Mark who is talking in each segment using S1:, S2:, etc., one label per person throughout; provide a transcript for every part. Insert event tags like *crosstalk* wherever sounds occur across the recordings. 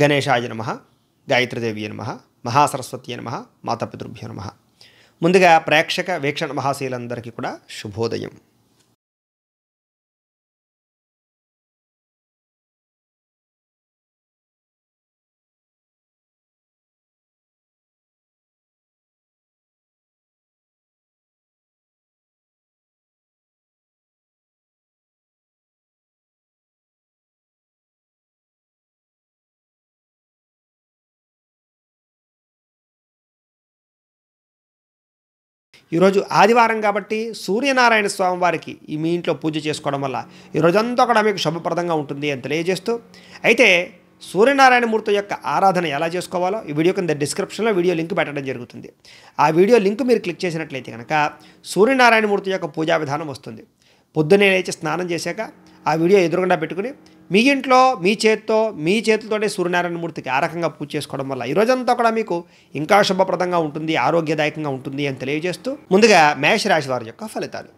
S1: గణేశాయ నమ గాయత్రిదేవి నమ మహాసరస్వతి నమ మాతాపితృభ్యో నమ ముందుగా ప్రేక్షక వీక్షణ మహాశీలందరికీ కూడా శుభోదయం ఈరోజు ఆదివారం కాబట్టి సూర్యనారాయణ స్వామి వారికి ఈ మీ ఇంట్లో పూజ చేసుకోవడం వల్ల ఈరోజంతా కూడా మీకు శుభప్రదంగా ఉంటుంది అని తెలియజేస్తూ అయితే సూర్యనారాయణ మూర్తి యొక్క ఆరాధన ఎలా చేసుకోవాలో ఈ వీడియో కింద డిస్క్రిప్షన్లో వీడియో లింక్ పెట్టడం జరుగుతుంది ఆ వీడియో లింక్ మీరు క్లిక్ చేసినట్లయితే కనుక సూర్యనారాయణ మూర్తి యొక్క పూజా విధానం వస్తుంది పొద్దున్నే లేచి స్నానం చేశాక ఆ వీడియో ఎదురుగుండా పెట్టుకుని మీ ఇంట్లో మీ చేత్తో మీ చేతులతోనే సూర్యనారాయణమూర్తికి ఆ రకంగా పూజ చేసుకోవడం వల్ల ఈ రోజంతా కూడా మీకు ఇంకా శుభప్రదంగా ఉంటుంది ఆరోగ్యదాయకంగా ఉంటుంది అని తెలియజేస్తూ ముందుగా మేషరాశి వారి యొక్క ఫలితాలు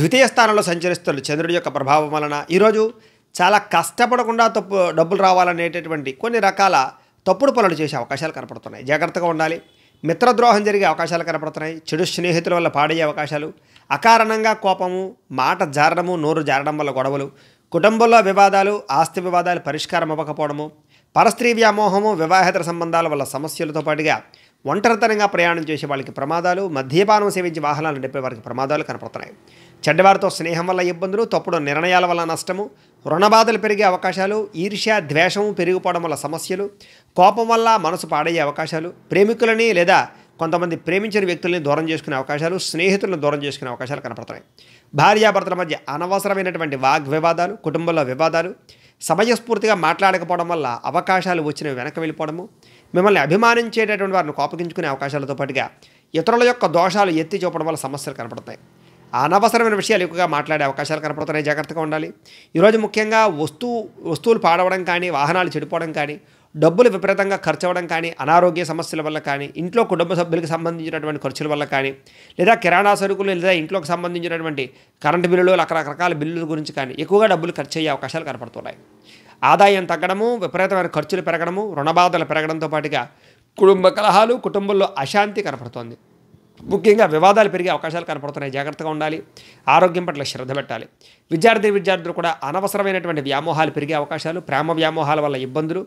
S1: ద్వితీయ స్థానంలో సంచరిస్తున్న చంద్రుడి యొక్క ప్రభావం వలన ఈరోజు చాలా కష్టపడకుండా తప్పు డబ్బులు రావాలనేటటువంటి కొన్ని రకాల తప్పుడు పనులు చేసే అవకాశాలు కనపడుతున్నాయి జాగ్రత్తగా ఉండాలి మిత్రద్రోహం జరిగే అవకాశాలు కనపడుతున్నాయి చెడు స్నేహితుల వల్ల పాడయ్యే అవకాశాలు అకారణంగా కోపము మాట జారడము నోరు జారడం వల్ల గొడవలు కుటుంబంలో వివాదాలు ఆస్తి వివాదాలు పరిష్కారం అవ్వకపోవడము పరస్త్రీ వ్యామోహము వివాహేతర సంబంధాల వల్ల సమస్యలతో పాటుగా ఒంటరితనంగా ప్రయాణం చేసే వాళ్ళకి ప్రమాదాలు మద్యపానం సేవించి వాహనాలు నడిపే వారికి ప్రమాదాలు కనపడుతున్నాయి చెడ్డవారితో స్నేహం వల్ల ఇబ్బందులు తప్పుడు నిర్ణయాల వల్ల నష్టము రుణబాధలు పెరిగే అవకాశాలు ఈర్ష్య ద్వేషం పెరిగిపోవడం వల్ల సమస్యలు కోపం వల్ల మనసు పాడయ్యే అవకాశాలు ప్రేమికులని లేదా కొంతమంది ప్రేమించిన వ్యక్తుల్ని దూరం చేసుకునే అవకాశాలు స్నేహితులను దూరం చేసుకునే అవకాశాలు కనపడతాయి భార్యాభర్తల మధ్య అనవసరమైనటువంటి వాగ్వివాదాలు కుటుంబంలో వివాదాలు సమయస్ఫూర్తిగా మాట్లాడకపోవడం వల్ల అవకాశాలు వచ్చినవి వెనక వెళ్ళిపోవడము మిమ్మల్ని అభిమానించేటటువంటి వారిని కోపగించుకునే అవకాశాలతో పాటుగా ఇతరుల యొక్క దోషాలు ఎత్తి చూపడం వల్ల సమస్యలు కనపడతాయి అనవసరమైన విషయాలు ఎక్కువగా మాట్లాడే అవకాశాలు కనపడుతున్నాయి జాగ్రత్తగా ఉండాలి ఈరోజు ముఖ్యంగా వస్తువు వస్తువులు పాడవడం కానీ వాహనాలు చెడిపోవడం కానీ డబ్బులు విపరీతంగా ఖర్చు అవ్వడం కానీ అనారోగ్య సమస్యల వల్ల కానీ ఇంట్లో కుటుంబ సభ్యులకు సంబంధించినటువంటి ఖర్చుల వల్ల కానీ లేదా కిరాణా సరుకులు లేదా ఇంట్లోకి సంబంధించినటువంటి కరెంటు బిల్లులు రకరకరకాల బిల్లుల గురించి కానీ ఎక్కువగా డబ్బులు ఖర్చు అయ్యే అవకాశాలు కనపడుతున్నాయి ఆదాయం తగ్గడము విపరీతమైన ఖర్చులు పెరగడము రుణబాధలు పెరగడంతో పాటుగా కుటుంబ కలహాలు కుటుంబంలో అశాంతి కనపడుతోంది ముఖ్యంగా వివాదాలు పెరిగే అవకాశాలు కనపడుతున్నాయి జాగ్రత్తగా ఉండాలి ఆరోగ్యం పట్ల శ్రద్ధ పెట్టాలి విద్యార్థి విద్యార్థులు కూడా అనవసరమైనటువంటి వ్యామోహాలు పెరిగే అవకాశాలు ప్రేమ వ్యామోహాల వల్ల ఇబ్బందులు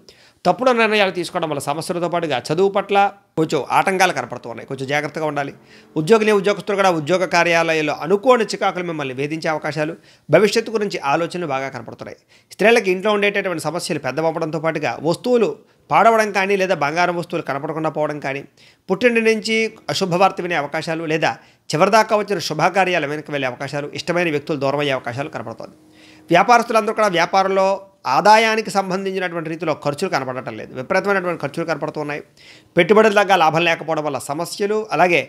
S1: తప్పుడు నిర్ణయాలు తీసుకోవడం వల్ల సమస్యలతో పాటుగా చదువు పట్ల కొంచెం ఆటంకాలు కనపడుతున్నాయి కొంచెం జాగ్రత్తగా ఉండాలి ఉద్యోగులే ఉద్యోగస్తులు కూడా ఉద్యోగ కార్యాలయాల్లో అనుకోని చికాకులు మిమ్మల్ని వేధించే అవకాశాలు భవిష్యత్తు గురించి ఆలోచనలు బాగా కనపడుతున్నాయి స్త్రీలకు ఇంట్లో ఉండేటటువంటి సమస్యలు పెద్దవడంతో పాటుగా వస్తువులు పాడవడం కానీ లేదా బంగారం వస్తువులు కనపడకుండా పోవడం కానీ పుట్టింటి నుంచి అశుభవార్త వినే అవకాశాలు లేదా చివరిదాకా వచ్చిన శుభకార్యాలు వెనక వెళ్ళే అవకాశాలు ఇష్టమైన వ్యక్తులు దూరం అయ్యే అవకాశాలు కనపడుతుంది వ్యాపారస్తులందరూ కూడా వ్యాపారంలో ఆదాయానికి సంబంధించినటువంటి రీతిలో ఖర్చులు కనపడటం లేదు విపరీతమైనటువంటి ఖర్చులు కనపడుతున్నాయి పెట్టుబడుల దగ్గర లాభం లేకపోవడం వల్ల సమస్యలు అలాగే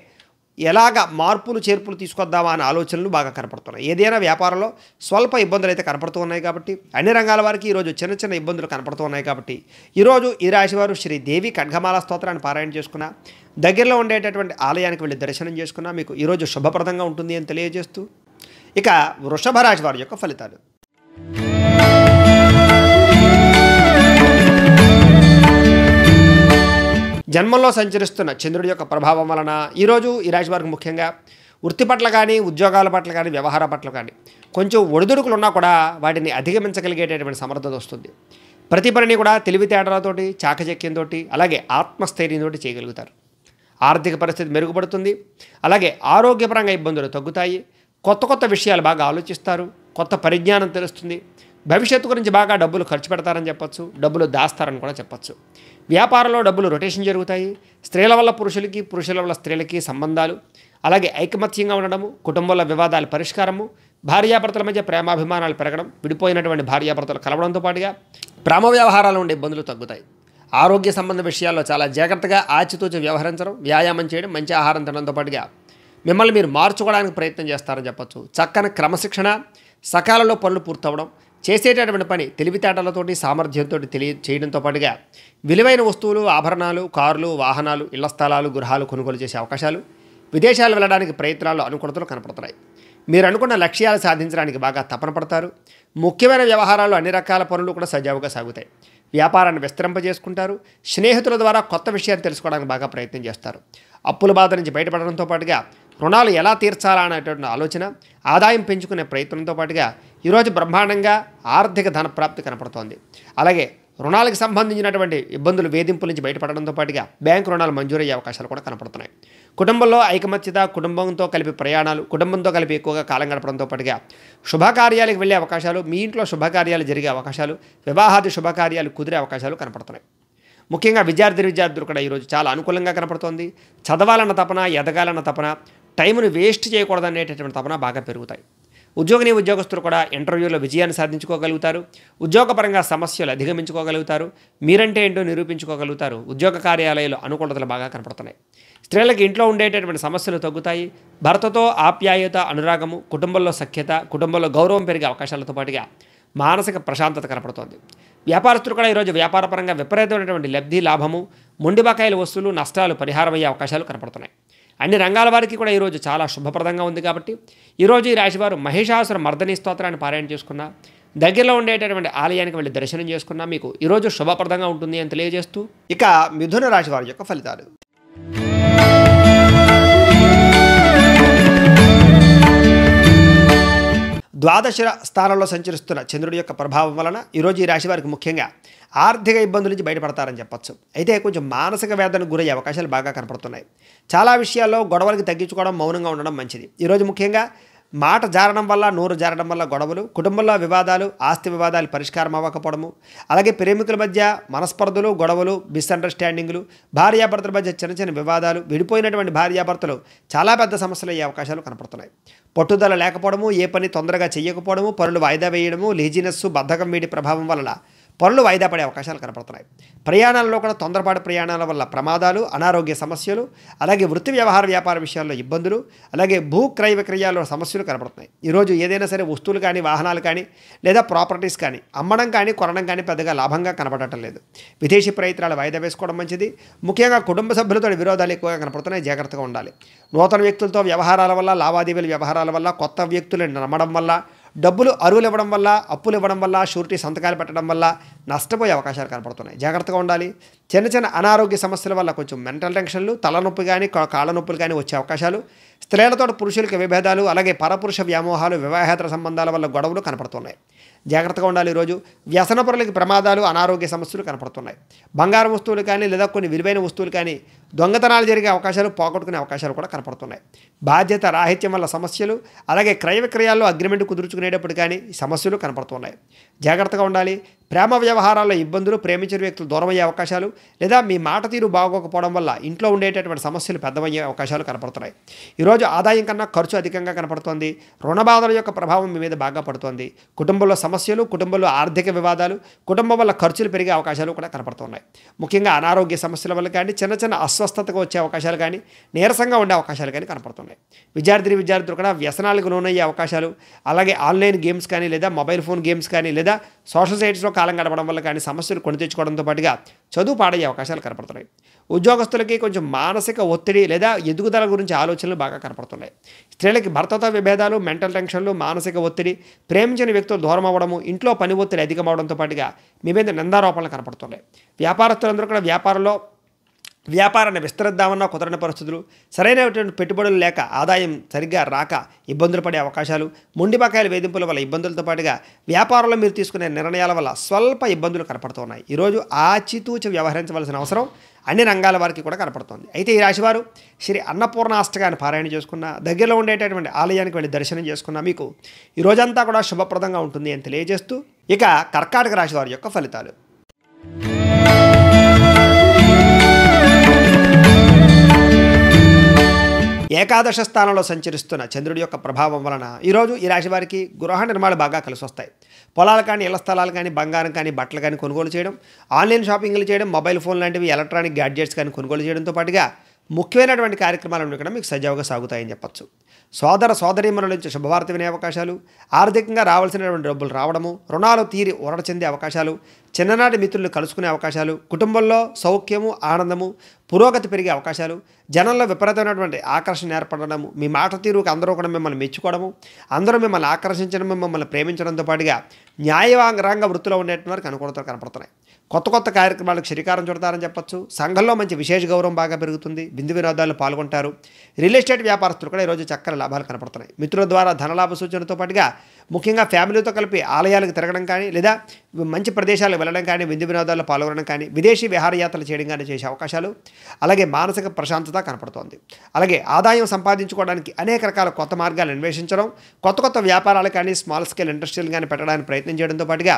S1: ఎలాగ మార్పులు చేర్పులు తీసుకొద్దామా అనే ఆలోచనలు బాగా కనపడుతున్నాయి ఏదైనా వ్యాపారంలో స్వల్ప ఇబ్బందులు అయితే కనపడుతూ ఉన్నాయి కాబట్టి అన్ని రంగాల వారికి ఈరోజు చిన్న చిన్న ఇబ్బందులు కనపడుతూ ఉన్నాయి కాబట్టి ఈరోజు ఈ రాశివారు శ్రీదేవి ఖడ్గమాల స్తోత్రాన్ని పారాయణ చేసుకున్న దగ్గరలో ఉండేటటువంటి ఆలయానికి వెళ్ళి దర్శనం చేసుకున్న మీకు ఈరోజు శుభప్రదంగా ఉంటుంది అని తెలియజేస్తూ ఇక వృషభ రాశి వారి యొక్క ఫలితాలు జన్మంలో సంచరిస్తున్న చంద్రుడి యొక్క ప్రభావం వలన ఈరోజు ఈ రాశి వారికి ముఖ్యంగా వృత్తి పట్ల కానీ ఉద్యోగాల పట్ల కానీ వ్యవహార పట్ల కానీ కొంచెం ఒడిదుడుకులు ఉన్నా కూడా వాటిని అధిగమించగలిగేటటువంటి సమర్థత వస్తుంది ప్రతి పనిని కూడా తెలివితేటలతోటి చాకచక్యంతో అలాగే ఆత్మస్థైర్యంతో చేయగలుగుతారు ఆర్థిక పరిస్థితి మెరుగుపడుతుంది అలాగే ఆరోగ్యపరంగా ఇబ్బందులు తగ్గుతాయి కొత్త కొత్త విషయాలు బాగా ఆలోచిస్తారు కొత్త పరిజ్ఞానం తెలుస్తుంది భవిష్యత్తు గురించి బాగా డబ్బులు ఖర్చు పెడతారని చెప్పొచ్చు డబ్బులు దాస్తారని కూడా చెప్పొచ్చు వ్యాపారంలో డబ్బులు రొటేషన్ జరుగుతాయి స్త్రీల వల్ల పురుషులకి పురుషుల వల్ల స్త్రీలకి సంబంధాలు అలాగే ఐకమత్యంగా ఉండడము కుటుంబంలో వివాదాల పరిష్కారము భార్యాభర్తల మధ్య ప్రేమాభిమానాలు పెరగడం విడిపోయినటువంటి భార్యాభర్తలు కలవడంతో పాటుగా ప్రేమ వ్యవహారాలు ఉండే ఇబ్బందులు తగ్గుతాయి ఆరోగ్య సంబంధ విషయాల్లో చాలా జాగ్రత్తగా ఆచితూచి వ్యవహరించడం వ్యాయామం చేయడం మంచి ఆహారం తినడంతో పాటుగా మిమ్మల్ని మీరు మార్చుకోవడానికి ప్రయత్నం చేస్తారని చెప్పచ్చు చక్కని క్రమశిక్షణ సకాలంలో పనులు పూర్తవడం చేసేటటువంటి పని తెలివితేటలతోటి సామర్థ్యంతో తెలియ చేయడంతో పాటుగా విలువైన వస్తువులు ఆభరణాలు కార్లు వాహనాలు ఇళ్ల స్థలాలు గృహాలు కొనుగోలు చేసే అవకాశాలు విదేశాలు వెళ్ళడానికి ప్రయత్నాలు అనుకూలతలు కనపడుతున్నాయి మీరు అనుకున్న లక్ష్యాలు సాధించడానికి బాగా తపన పడతారు ముఖ్యమైన వ్యవహారాలు అన్ని రకాల పనులు కూడా సజావుగా సాగుతాయి వ్యాపారాన్ని విస్తరింపజేసుకుంటారు స్నేహితుల ద్వారా కొత్త విషయాలు తెలుసుకోవడానికి బాగా ప్రయత్నం చేస్తారు అప్పుల బాధ నుంచి బయటపడడంతో పాటుగా రుణాలు ఎలా తీర్చాలా అనేటువంటి ఆలోచన ఆదాయం పెంచుకునే ప్రయత్నంతో పాటుగా ఈరోజు బ్రహ్మాండంగా ఆర్థిక ధన ప్రాప్తి కనపడుతోంది అలాగే రుణాలకు సంబంధించినటువంటి ఇబ్బందులు వేధింపుల నుంచి బయటపడడంతో పాటుగా బ్యాంకు రుణాలు మంజూరయ్యే అవకాశాలు కూడా కనపడుతున్నాయి కుటుంబంలో ఐకమత్యత కుటుంబంతో కలిపి ప్రయాణాలు కుటుంబంతో కలిపి ఎక్కువగా కాలం గడపడంతో పాటుగా శుభకార్యాలకు వెళ్ళే అవకాశాలు మీ ఇంట్లో శుభకార్యాలు జరిగే అవకాశాలు వివాహాది శుభకార్యాలు కుదిరే అవకాశాలు కనపడుతున్నాయి ముఖ్యంగా విద్యార్థి విద్యార్థులు కూడా ఈరోజు చాలా అనుకూలంగా కనపడుతోంది చదవాలన్న తపన ఎదగాలన్న తపన టైంను వేస్ట్ చేయకూడదు అనేటటువంటి తపన బాగా పెరుగుతాయి ఉద్యోగిని ఉద్యోగస్తులు కూడా ఇంటర్వ్యూలో విజయాన్ని సాధించుకోగలుగుతారు ఉద్యోగపరంగా సమస్యలు అధిగమించుకోగలుగుతారు మీరంటే ఏంటో నిరూపించుకోగలుగుతారు ఉద్యోగ కార్యాలయాలు అనుకూలతలు బాగా కనపడుతున్నాయి స్త్రీలకు ఇంట్లో ఉండేటటువంటి సమస్యలు తగ్గుతాయి భర్తతో ఆప్యాయత అనురాగము కుటుంబంలో సఖ్యత కుటుంబంలో గౌరవం పెరిగే అవకాశాలతో పాటుగా మానసిక ప్రశాంతత కనపడుతోంది వ్యాపారస్తులు కూడా ఈరోజు వ్యాపారపరంగా విపరీతమైనటువంటి లబ్ధి లాభము బకాయిల వస్తువులు నష్టాలు పరిహారమయ్యే అవకాశాలు కనపడుతున్నాయి అన్ని రంగాల వారికి కూడా ఈరోజు చాలా శుభప్రదంగా ఉంది కాబట్టి ఈరోజు ఈ రాశివారు మహిషాసుర మర్దనీ స్తోత్రాన్ని పారాయణ చేసుకున్న దగ్గరలో ఉండేటటువంటి ఆలయానికి వెళ్ళి దర్శనం చేసుకున్నా మీకు ఈరోజు శుభప్రదంగా ఉంటుంది అని తెలియజేస్తూ ఇక మిథున రాశి వారి యొక్క ఫలితాలు ద్వాదశ స్థానంలో సంచరిస్తున్న చంద్రుడి యొక్క ప్రభావం వలన ఈరోజు ఈ రాశి వారికి ముఖ్యంగా ఆర్థిక ఇబ్బందుల నుంచి బయటపడతారని చెప్పొచ్చు అయితే కొంచెం మానసిక వేదనకు గురయ్యే అవకాశాలు బాగా కనపడుతున్నాయి చాలా విషయాల్లో గొడవలకి తగ్గించుకోవడం మౌనంగా ఉండడం మంచిది ఈరోజు ముఖ్యంగా మాట జారడం వల్ల నోరు జారడం వల్ల గొడవలు కుటుంబంలో వివాదాలు ఆస్తి వివాదాలు పరిష్కారం అవ్వకపోవడము అలాగే ప్రేమికుల మధ్య మనస్పర్ధలు గొడవలు మిస్అండర్స్టాండింగ్లు భార్యాభర్తల మధ్య చిన్న చిన్న వివాదాలు విడిపోయినటువంటి భార్యాభర్తలు చాలా పెద్ద సమస్యలు అయ్యే అవకాశాలు కనపడుతున్నాయి పట్టుదల లేకపోవడము ఏ పని తొందరగా చేయకపోవడము పనులు వాయిదా వేయడము లేజినెస్ బద్ధకం వీడి ప్రభావం వల్ల పనులు వాయిదా పడే అవకాశాలు కనపడుతున్నాయి ప్రయాణాల్లో కూడా తొందరపాటు ప్రయాణాల వల్ల ప్రమాదాలు అనారోగ్య సమస్యలు అలాగే వృత్తి వ్యవహార వ్యాపార విషయాల్లో ఇబ్బందులు అలాగే భూ క్రయ విక్రయాల్లో సమస్యలు కనపడుతున్నాయి ఈరోజు ఏదైనా సరే వస్తువులు కానీ వాహనాలు కానీ లేదా ప్రాపర్టీస్ కానీ అమ్మడం కానీ కొనడం కానీ పెద్దగా లాభంగా కనపడటం లేదు విదేశీ ప్రయత్నాలు వాయిదా వేసుకోవడం మంచిది ముఖ్యంగా కుటుంబ సభ్యులతో విరోధాలు ఎక్కువగా కనపడుతున్నాయి జాగ్రత్తగా ఉండాలి నూతన వ్యక్తులతో వ్యవహారాల వల్ల లావాదేవీల వ్యవహారాల వల్ల కొత్త వ్యక్తులను నమ్మడం వల్ల డబ్బులు అరువులు ఇవ్వడం వల్ల అప్పులు ఇవ్వడం వల్ల షూరిటీ సంతకాలు పెట్టడం వల్ల నష్టపోయే అవకాశాలు కనపడుతున్నాయి జాగ్రత్తగా ఉండాలి చిన్న చిన్న అనారోగ్య సమస్యల వల్ల కొంచెం మెంటల్ టెన్షన్లు తలనొప్పి కానీ కాళ్ళ నొప్పులు కానీ వచ్చే అవకాశాలు స్త్రీలతో పురుషులకి విభేదాలు అలాగే పరపురుష వ్యామోహాలు వివాహేతర సంబంధాల వల్ల గొడవలు కనపడుతున్నాయి జాగ్రత్తగా ఉండాలి ఈరోజు పొరలకి ప్రమాదాలు అనారోగ్య సమస్యలు కనపడుతున్నాయి బంగారం వస్తువులు కానీ లేదా కొన్ని విలువైన వస్తువులు కానీ దొంగతనాలు జరిగే అవకాశాలు పోగొట్టుకునే అవకాశాలు కూడా కనపడుతున్నాయి బాధ్యత రాహిత్యం వల్ల సమస్యలు అలాగే క్రయ విక్రయాల్లో అగ్రిమెంట్ కుదుర్చుకునేటప్పుడు కానీ సమస్యలు కనపడుతున్నాయి జాగ్రత్తగా ఉండాలి ప్రేమ వ్యవహారాల్లో ఇబ్బందులు ప్రేమించిన వ్యక్తులు దూరమయ్యే అవకాశాలు లేదా మీ మాట తీరు బాగోకపోవడం వల్ల ఇంట్లో ఉండేటటువంటి సమస్యలు పెద్దమయ్యే అవకాశాలు కనపడుతున్నాయి ఈరోజు ఆదాయం కన్నా ఖర్చు అధికంగా కనపడుతోంది రుణబాధల యొక్క ప్రభావం మీ మీద బాగా పడుతోంది కుటుంబంలో సమస్యలు కుటుంబంలో ఆర్థిక వివాదాలు కుటుంబం వల్ల ఖర్చులు పెరిగే అవకాశాలు కూడా కనపడుతున్నాయి ముఖ్యంగా అనారోగ్య సమస్యల వల్ల కానీ చిన్న చిన్న అస్వస్థతకు వచ్చే అవకాశాలు కానీ నీరసంగా ఉండే అవకాశాలు కానీ కనపడుతున్నాయి విద్యార్థి విద్యార్థులు కూడా వ్యసనాలకు లోనయ్యే అవకాశాలు అలాగే ఆన్లైన్ గేమ్స్ కానీ లేదా మొబైల్ ఫోన్ గేమ్స్ కానీ లేదా లేదా సోషల్ సైట్స్లో కాలం గడపడం వల్ల కానీ సమస్యలు కొని తెచ్చుకోవడంతో పాటుగా చదువు పాడయ్యే అవకాశాలు కనపడుతున్నాయి ఉద్యోగస్తులకి కొంచెం మానసిక ఒత్తిడి లేదా ఎదుగుదల గురించి ఆలోచనలు బాగా కనపడుతున్నాయి స్త్రీలకి భర్తతో విభేదాలు మెంటల్ టెన్షన్లు మానసిక ఒత్తిడి ప్రేమించిన వ్యక్తులు దూరం అవ్వడము ఇంట్లో పని ఒత్తిడి అధికమవడంతో పాటుగా మీ మీద నిందారోపణలు కనపడుతున్నాయి వ్యాపారస్తులందరూ కూడా వ్యాపారంలో వ్యాపారాన్ని విస్తరిద్దామన్న కుదరని పరిస్థితులు సరైనటువంటి పెట్టుబడులు లేక ఆదాయం సరిగ్గా రాక ఇబ్బందులు పడే అవకాశాలు మొండి బకాయిల వేధింపుల వల్ల ఇబ్బందులతో పాటుగా వ్యాపారంలో మీరు తీసుకునే నిర్ణయాల వల్ల స్వల్ప ఇబ్బందులు కనపడుతున్నాయి ఈరోజు ఆచితూచి వ్యవహరించవలసిన అవసరం అన్ని రంగాల వారికి కూడా కనపడుతుంది అయితే ఈ రాశివారు శ్రీ అన్నపూర్ణ అష్టగాన్ని పారాయణ చేసుకున్న దగ్గరలో ఉండేటటువంటి ఆలయానికి వెళ్ళి దర్శనం చేసుకున్న మీకు ఈరోజంతా కూడా శుభప్రదంగా ఉంటుంది అని తెలియజేస్తూ ఇక కర్కాటక రాశివారి యొక్క ఫలితాలు ఏకాదశ స్థానంలో సంచరిస్తున్న చంద్రుడి యొక్క ప్రభావం వలన ఈరోజు ఈ రాశి వారికి గృహ నిర్మాణాలు బాగా కలిసి వస్తాయి పొలాలు కానీ ఇళ్ల స్థలాలు కానీ బంగారం కానీ బట్టలు కానీ కొనుగోలు చేయడం ఆన్లైన్ షాపింగ్లు చేయడం మొబైల్ ఫోన్ లాంటివి ఎలక్ట్రానిక్ గ్యాడ్జెట్స్ కానీ కొనుగోలు చేయడంతో పాటుగా ముఖ్యమైనటువంటి కార్యక్రమాలను కూడా మీకు సజావుగా సాగుతాయని చెప్పచ్చు సోదర సోదరీమణుల నుంచి శుభవార్త వినే అవకాశాలు ఆర్థికంగా రావాల్సినటువంటి డబ్బులు రావడము రుణాలు తీరి ఉరడ చెందే అవకాశాలు చిన్ననాటి మిత్రులు కలుసుకునే అవకాశాలు కుటుంబంలో సౌఖ్యము ఆనందము పురోగతి పెరిగే అవకాశాలు జనంలో విపరీతమైనటువంటి ఆకర్షణ ఏర్పడడము మీ మాట తీరుకు అందరూ కూడా మిమ్మల్ని మెచ్చుకోవడము అందరూ మిమ్మల్ని ఆకర్షించడం మిమ్మల్ని ప్రేమించడంతో పాటుగా న్యాయరాంగ వృత్తిలో ఉండేటువంటి వారికి అనుకూలతలు కనపడుతున్నాయి కొత్త కొత్త కార్యక్రమాలకు శ్రీకారం చుడతారని చెప్పొచ్చు సంఘంలో మంచి విశేష గౌరవం బాగా పెరుగుతుంది బిందు వినోదాలు పాల్గొంటారు రియల్ ఎస్టేట్ వ్యాపారస్తులు కూడా ఈరోజు చక్కని లాభాలు కనపడుతున్నాయి మిత్రుల ద్వారా ధనలాభ సూచనతో పాటుగా ముఖ్యంగా ఫ్యామిలీతో కలిపి ఆలయాలకు తిరగడం కానీ లేదా మంచి ప్రదేశాలకు వెళ్ళడం కానీ విందు వినోదాల్లో పాల్గొనడం కానీ విదేశీ విహారయాత్రలు చేయడం కానీ చేసే అవకాశాలు అలాగే మానసిక ప్రశాంతత కనపడుతోంది అలాగే ఆదాయం సంపాదించుకోవడానికి అనేక రకాల కొత్త మార్గాలు అన్వేషించడం కొత్త కొత్త వ్యాపారాలు కానీ స్మాల్ స్కేల్ ఇండస్ట్రీలు కానీ పెట్టడానికి ప్రయత్నం చేయడంతో పాటుగా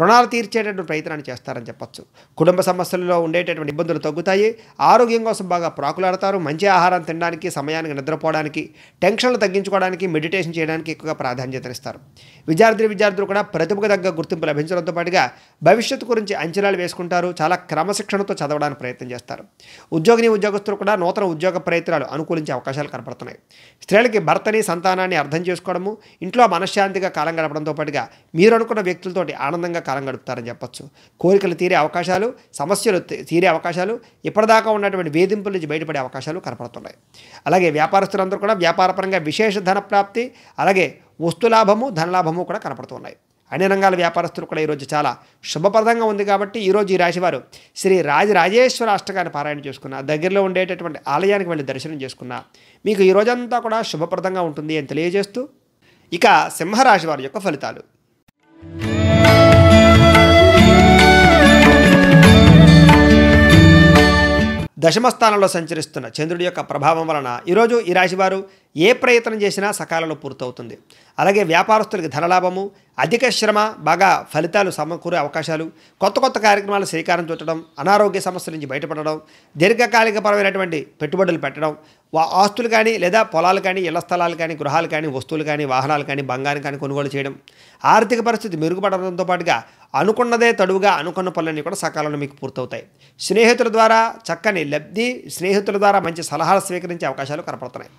S1: రుణాలు తీర్చేటటువంటి ప్రయత్నాన్ని చేస్తారని చెప్పచ్చు కుటుంబ సమస్యల్లో ఉండేటటువంటి ఇబ్బందులు తగ్గుతాయి ఆరోగ్యం కోసం బాగా ప్రాకులాడతారు మంచి ఆహారం తినడానికి సమయానికి నిద్రపోవడానికి టెన్షన్లు తగ్గించుకోవడానికి మెడిటేషన్ చేయడానికి ఎక్కువగా ప్రాధాన్యతనిస్తారు విద్యార్థి విద్యార్థులు కూడా ప్రతిభకు తగ్గ గుర్తింపు లభించడంతో పాటుగా భవిష్యత్తు గురించి అంచనాలు వేసుకుంటారు చాలా క్రమశిక్షణతో చదవడానికి ప్రయత్నం చేస్తారు ఉద్యోగిని ఉద్యోగస్తులు కూడా నూతన ఉద్యోగ ప్రయత్నాలు అనుకూలించే అవకాశాలు కనపడుతున్నాయి స్త్రీలకి భర్తని సంతానాన్ని అర్థం చేసుకోవడము ఇంట్లో మనశ్శాంతిగా కాలం గడపడంతో పాటుగా మీరు అనుకున్న వ్యక్తులతోటి ఆనందంగా కాలం గడుపుతారని చెప్పొచ్చు కోరికలు తీరే అవకాశాలు సమస్యలు తీరే అవకాశాలు ఇప్పటిదాకా ఉన్నటువంటి వేధింపుల నుంచి బయటపడే అవకాశాలు కనపడుతున్నాయి అలాగే వ్యాపారస్తులందరూ కూడా వ్యాపారపరంగా విశేష ధన ప్రాప్తి అలాగే వస్తులాభము ధనలాభము కూడా కనపడుతున్నాయి అన్ని రంగాల వ్యాపారస్తులు కూడా ఈరోజు చాలా శుభప్రదంగా ఉంది కాబట్టి ఈరోజు ఈ రాశివారు శ్రీ రాజరాజేశ్వర రాజేశ్వర అష్టకాన్ని పారాయణ చేసుకున్న దగ్గరలో ఉండేటటువంటి ఆలయానికి వెళ్ళి దర్శనం చేసుకున్న మీకు ఈ రోజంతా కూడా శుభప్రదంగా ఉంటుంది అని తెలియజేస్తూ ఇక సింహరాశి వారి యొక్క ఫలితాలు దశమస్థానంలో సంచరిస్తున్న చంద్రుడి యొక్క ప్రభావం వలన ఈరోజు ఈ రాశివారు ఏ ప్రయత్నం చేసినా సకాలంలో పూర్తవుతుంది అలాగే వ్యాపారస్తులకి ధనలాభము అధిక శ్రమ బాగా ఫలితాలు సమకూరే అవకాశాలు కొత్త కొత్త కార్యక్రమాలు శ్రీకారం చుట్టడం అనారోగ్య సమస్యల నుంచి బయటపడడం దీర్ఘకాలికపరమైనటువంటి పెట్టుబడులు పెట్టడం ఆస్తులు కానీ లేదా పొలాలు కానీ ఇళ్ల స్థలాలు కానీ గృహాలు కానీ వస్తువులు కానీ వాహనాలు కానీ బంగారం కానీ కొనుగోలు చేయడం ఆర్థిక పరిస్థితి మెరుగుపడడంతో పాటుగా అనుకున్నదే తడువుగా అనుకున్న పనులన్నీ కూడా సకాలంలో మీకు పూర్తవుతాయి స్నేహితుల ద్వారా చక్కని లబ్ధి స్నేహితుల ద్వారా మంచి సలహాలు స్వీకరించే అవకాశాలు కనపడుతున్నాయి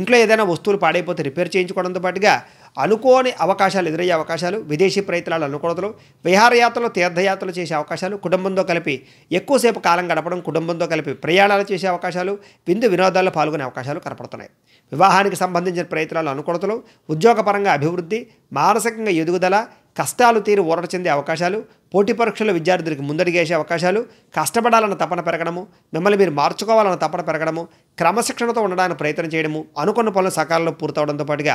S1: ఇంట్లో ఇంట్లో ఏదైనా వస్తువులు పాడైపోతే రిపేర్ చేయించుకోవడంతో పాటుగా అనుకోని అవకాశాలు ఎదురయ్యే అవకాశాలు విదేశీ ప్రయత్నాలు అనుకూడతలు విహారయాత్రలు తీర్థయాత్రలు చేసే అవకాశాలు కుటుంబంతో కలిపి ఎక్కువసేపు కాలం గడపడం కుటుంబంతో కలిపి ప్రయాణాలు చేసే అవకాశాలు విందు వినోదాల్లో పాల్గొనే అవకాశాలు కనపడుతున్నాయి వివాహానికి సంబంధించిన ప్రయత్నాలు అనుకూడతలు ఉద్యోగపరంగా అభివృద్ధి మానసికంగా ఎదుగుదల కష్టాలు తీరు ఊరట చెందే అవకాశాలు పోటీ పరీక్షల విద్యార్థులకు ముందడిగేసే అవకాశాలు కష్టపడాలన్న తపన పెరగడము మిమ్మల్ని మీరు మార్చుకోవాలన్న తపన పెరగడము క్రమశిక్షణతో ఉండడానికి ప్రయత్నం చేయడము అనుకున్న పనులు సకాలంలో పూర్తవడంతో పాటుగా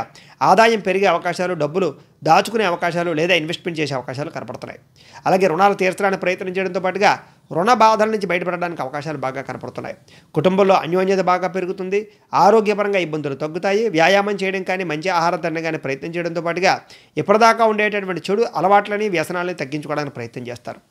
S1: ఆదాయం పెరిగే అవకాశాలు డబ్బులు దాచుకునే అవకాశాలు లేదా ఇన్వెస్ట్మెంట్ చేసే అవకాశాలు కనపడుతున్నాయి అలాగే రుణాలు తీర్చడానికి ప్రయత్నం చేయడంతో పాటుగా రుణ బాధల నుంచి బయటపడడానికి అవకాశాలు బాగా కనపడుతున్నాయి కుటుంబంలో అన్యోన్యత బాగా పెరుగుతుంది ఆరోగ్యపరంగా ఇబ్బందులు తగ్గుతాయి వ్యాయామం చేయడం కానీ మంచి ఆహారం తినడం కానీ ప్రయత్నం చేయడంతో పాటుగా ఇప్పటిదాకా ఉండేటటువంటి చెడు అలవాట్లని వ్యసనాలని తగ్గించుకోవడానికి ప్రయత్నం చేస్తారు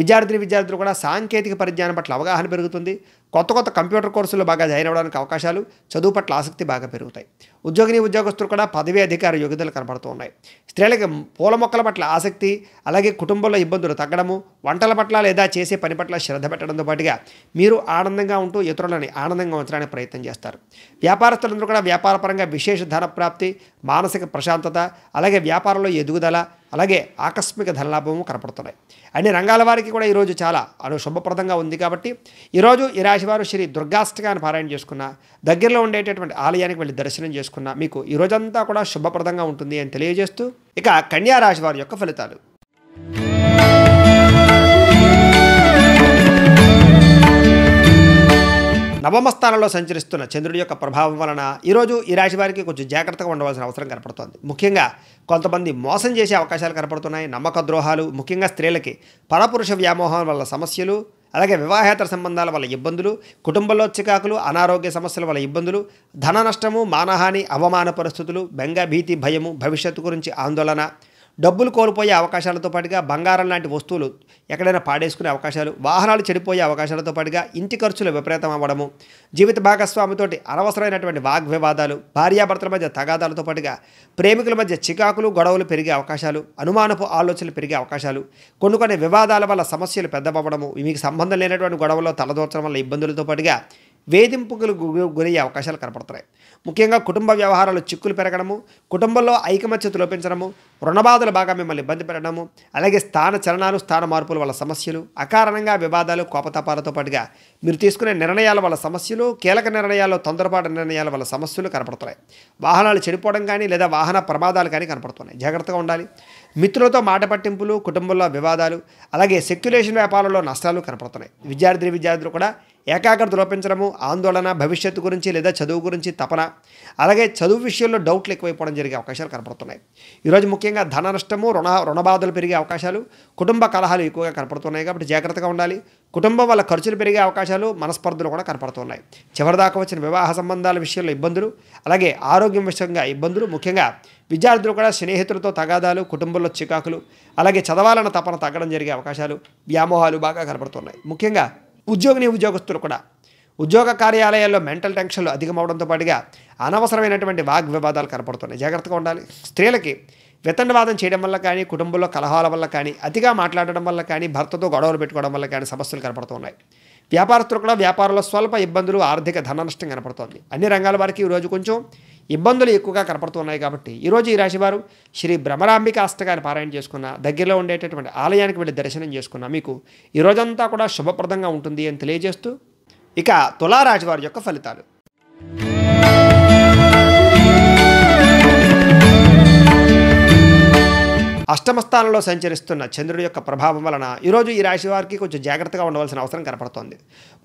S1: విద్యార్థిని విద్యార్థులు కూడా సాంకేతిక పరిజ్ఞానం పట్ల అవగాహన పెరుగుతుంది కొత్త కొత్త కంప్యూటర్ కోర్సులు బాగా జాయిన్ అవ్వడానికి అవకాశాలు చదువు పట్ల ఆసక్తి బాగా పెరుగుతాయి ఉద్యోగిని ఉద్యోగస్తులు కూడా పదవీ అధికార యోగ్యతలు కనబడుతూ ఉన్నాయి స్త్రీలకి పూల మొక్కల పట్ల ఆసక్తి అలాగే కుటుంబంలో ఇబ్బందులు తగ్గడము వంటల పట్ల లేదా చేసే పని పట్ల శ్రద్ధ పెట్టడంతో పాటుగా మీరు ఆనందంగా ఉంటూ ఇతరులని ఆనందంగా ఉంచడానికి ప్రయత్నం చేస్తారు వ్యాపారస్తులందరూ కూడా వ్యాపారపరంగా విశేష ధన ప్రాప్తి మానసిక ప్రశాంతత అలాగే వ్యాపారంలో ఎదుగుదల అలాగే ఆకస్మిక ధనలాభము కనపడుతున్నాయి అన్ని రంగాల వారికి కూడా ఈరోజు చాలా అను శుభప్రదంగా ఉంది కాబట్టి ఈరోజు ఈ రాశివారు శ్రీ దుర్గాష్టకాన్ని పారాయణ చేసుకున్న దగ్గరలో ఉండేటటువంటి ఆలయానికి వెళ్ళి దర్శనం చేసుకున్న మీకు ఈరోజంతా కూడా శుభప్రదంగా ఉంటుంది అని తెలియజేస్తూ ఇక కన్యా రాశి వారి యొక్క ఫలితాలు నవమ స్థానంలో సంచరిస్తున్న చంద్రుడి యొక్క ప్రభావం వలన ఈరోజు ఈ రాశి వారికి కొంచెం జాగ్రత్తగా ఉండవలసిన అవసరం కనపడుతోంది ముఖ్యంగా కొంతమంది మోసం చేసే అవకాశాలు కనపడుతున్నాయి నమ్మక ద్రోహాలు ముఖ్యంగా స్త్రీలకి పరపురుష వ్యామోహం వల్ల సమస్యలు అలాగే వివాహేతర సంబంధాల వల్ల ఇబ్బందులు కుటుంబంలో చికాకులు అనారోగ్య సమస్యల వల్ల ఇబ్బందులు ధన నష్టము మానహాని అవమాన పరిస్థితులు బెంగ భీతి భయము భవిష్యత్తు గురించి ఆందోళన డబ్బులు కోల్పోయే అవకాశాలతో పాటుగా బంగారం లాంటి వస్తువులు ఎక్కడైనా పాడేసుకునే అవకాశాలు వాహనాలు చెడిపోయే అవకాశాలతో పాటుగా ఇంటి ఖర్చులు విపరీతం అవ్వడము జీవిత భాగస్వామితోటి అనవసరమైనటువంటి వాగ్వివాదాలు భార్యాభర్తల మధ్య తగాదాలతో పాటుగా ప్రేమికుల మధ్య చికాకులు గొడవలు పెరిగే అవకాశాలు అనుమానపు ఆలోచనలు పెరిగే అవకాశాలు కొన్ని కొన్ని వివాదాల వల్ల సమస్యలు పెద్దపడము మీకు సంబంధం లేనటువంటి గొడవలో తలదోర్చడం వల్ల ఇబ్బందులతో పాటుగా వేధింపులకు గురయ్యే అవకాశాలు కనపడుతున్నాయి ముఖ్యంగా కుటుంబ వ్యవహారాలు చిక్కులు పెరగడము కుటుంబంలో ఐకమత్యత లోపించడము రుణబాధలు బాగా మిమ్మల్ని ఇబ్బంది పెట్టడము అలాగే స్థాన చలనాలు స్థాన మార్పుల వల్ల సమస్యలు అకారణంగా వివాదాలు కోపతాపాలతో పాటుగా మీరు తీసుకునే నిర్ణయాల వల్ల సమస్యలు కీలక నిర్ణయాల్లో తొందరపాటు నిర్ణయాల వల్ల సమస్యలు కనపడుతున్నాయి వాహనాలు చెడిపోవడం కానీ లేదా వాహన ప్రమాదాలు కానీ కనపడుతున్నాయి జాగ్రత్తగా ఉండాలి మిత్రులతో మాట పట్టింపులు కుటుంబంలో వివాదాలు అలాగే సెక్యులేషన్ వ్యాపారంలో నష్టాలు కనపడుతున్నాయి విద్యార్థి విద్యార్థులు కూడా ఏకాగ్రత లోపించడము ఆందోళన భవిష్యత్తు గురించి లేదా చదువు గురించి తపన అలాగే చదువు విషయంలో డౌట్లు ఎక్కువైపోవడం జరిగే అవకాశాలు కనపడుతున్నాయి ఈరోజు ముఖ్యంగా ధన నష్టము రుణ రుణబాధలు పెరిగే అవకాశాలు కుటుంబ కలహాలు ఎక్కువగా కనపడుతున్నాయి కాబట్టి జాగ్రత్తగా ఉండాలి కుటుంబం వల్ల ఖర్చులు పెరిగే అవకాశాలు మనస్పర్ధలు కూడా కనపడుతున్నాయి చివరిదాకా వచ్చిన వివాహ సంబంధాల విషయంలో ఇబ్బందులు అలాగే ఆరోగ్యం విషయంగా ఇబ్బందులు ముఖ్యంగా విద్యార్థులు కూడా స్నేహితులతో తగాదాలు కుటుంబంలో చికాకులు అలాగే చదవాలన్న తపన తగ్గడం జరిగే అవకాశాలు వ్యామోహాలు బాగా కనపడుతున్నాయి ముఖ్యంగా ఉద్యోగిని ఉద్యోగస్తులు కూడా ఉద్యోగ కార్యాలయాల్లో మెంటల్ టెన్షన్లు అధికమవడంతో పాటుగా అనవసరమైనటువంటి వాగ్ వివాదాలు కనపడుతున్నాయి జాగ్రత్తగా ఉండాలి స్త్రీలకి వితండవాదం చేయడం వల్ల కానీ కుటుంబంలో కలహాల వల్ల కానీ అతిగా మాట్లాడడం వల్ల కానీ భర్తతో గొడవలు పెట్టుకోవడం వల్ల కానీ సమస్యలు కనపడుతున్నాయి వ్యాపారస్తులు కూడా వ్యాపారంలో స్వల్ప ఇబ్బందులు ఆర్థిక ధన నష్టం కనపడుతోంది అన్ని రంగాల వారికి ఈరోజు కొంచెం ఇబ్బందులు ఎక్కువగా కనపడుతున్నాయి కాబట్టి ఈరోజు ఈ రాశివారు శ్రీ భ్రమరాంబిక అష్టకాన్ని పారాయణ చేసుకున్న దగ్గరలో ఉండేటటువంటి ఆలయానికి వెళ్ళి దర్శనం చేసుకున్న మీకు ఈ రోజంతా కూడా శుభప్రదంగా ఉంటుంది అని తెలియజేస్తూ ఇక తులారాశి యొక్క ఫలితాలు అష్టమ స్థానంలో సంచరిస్తున్న చంద్రుడి యొక్క ప్రభావం వలన ఈరోజు ఈ రాశి వారికి కొంచెం జాగ్రత్తగా ఉండవలసిన అవసరం కనపడుతోంది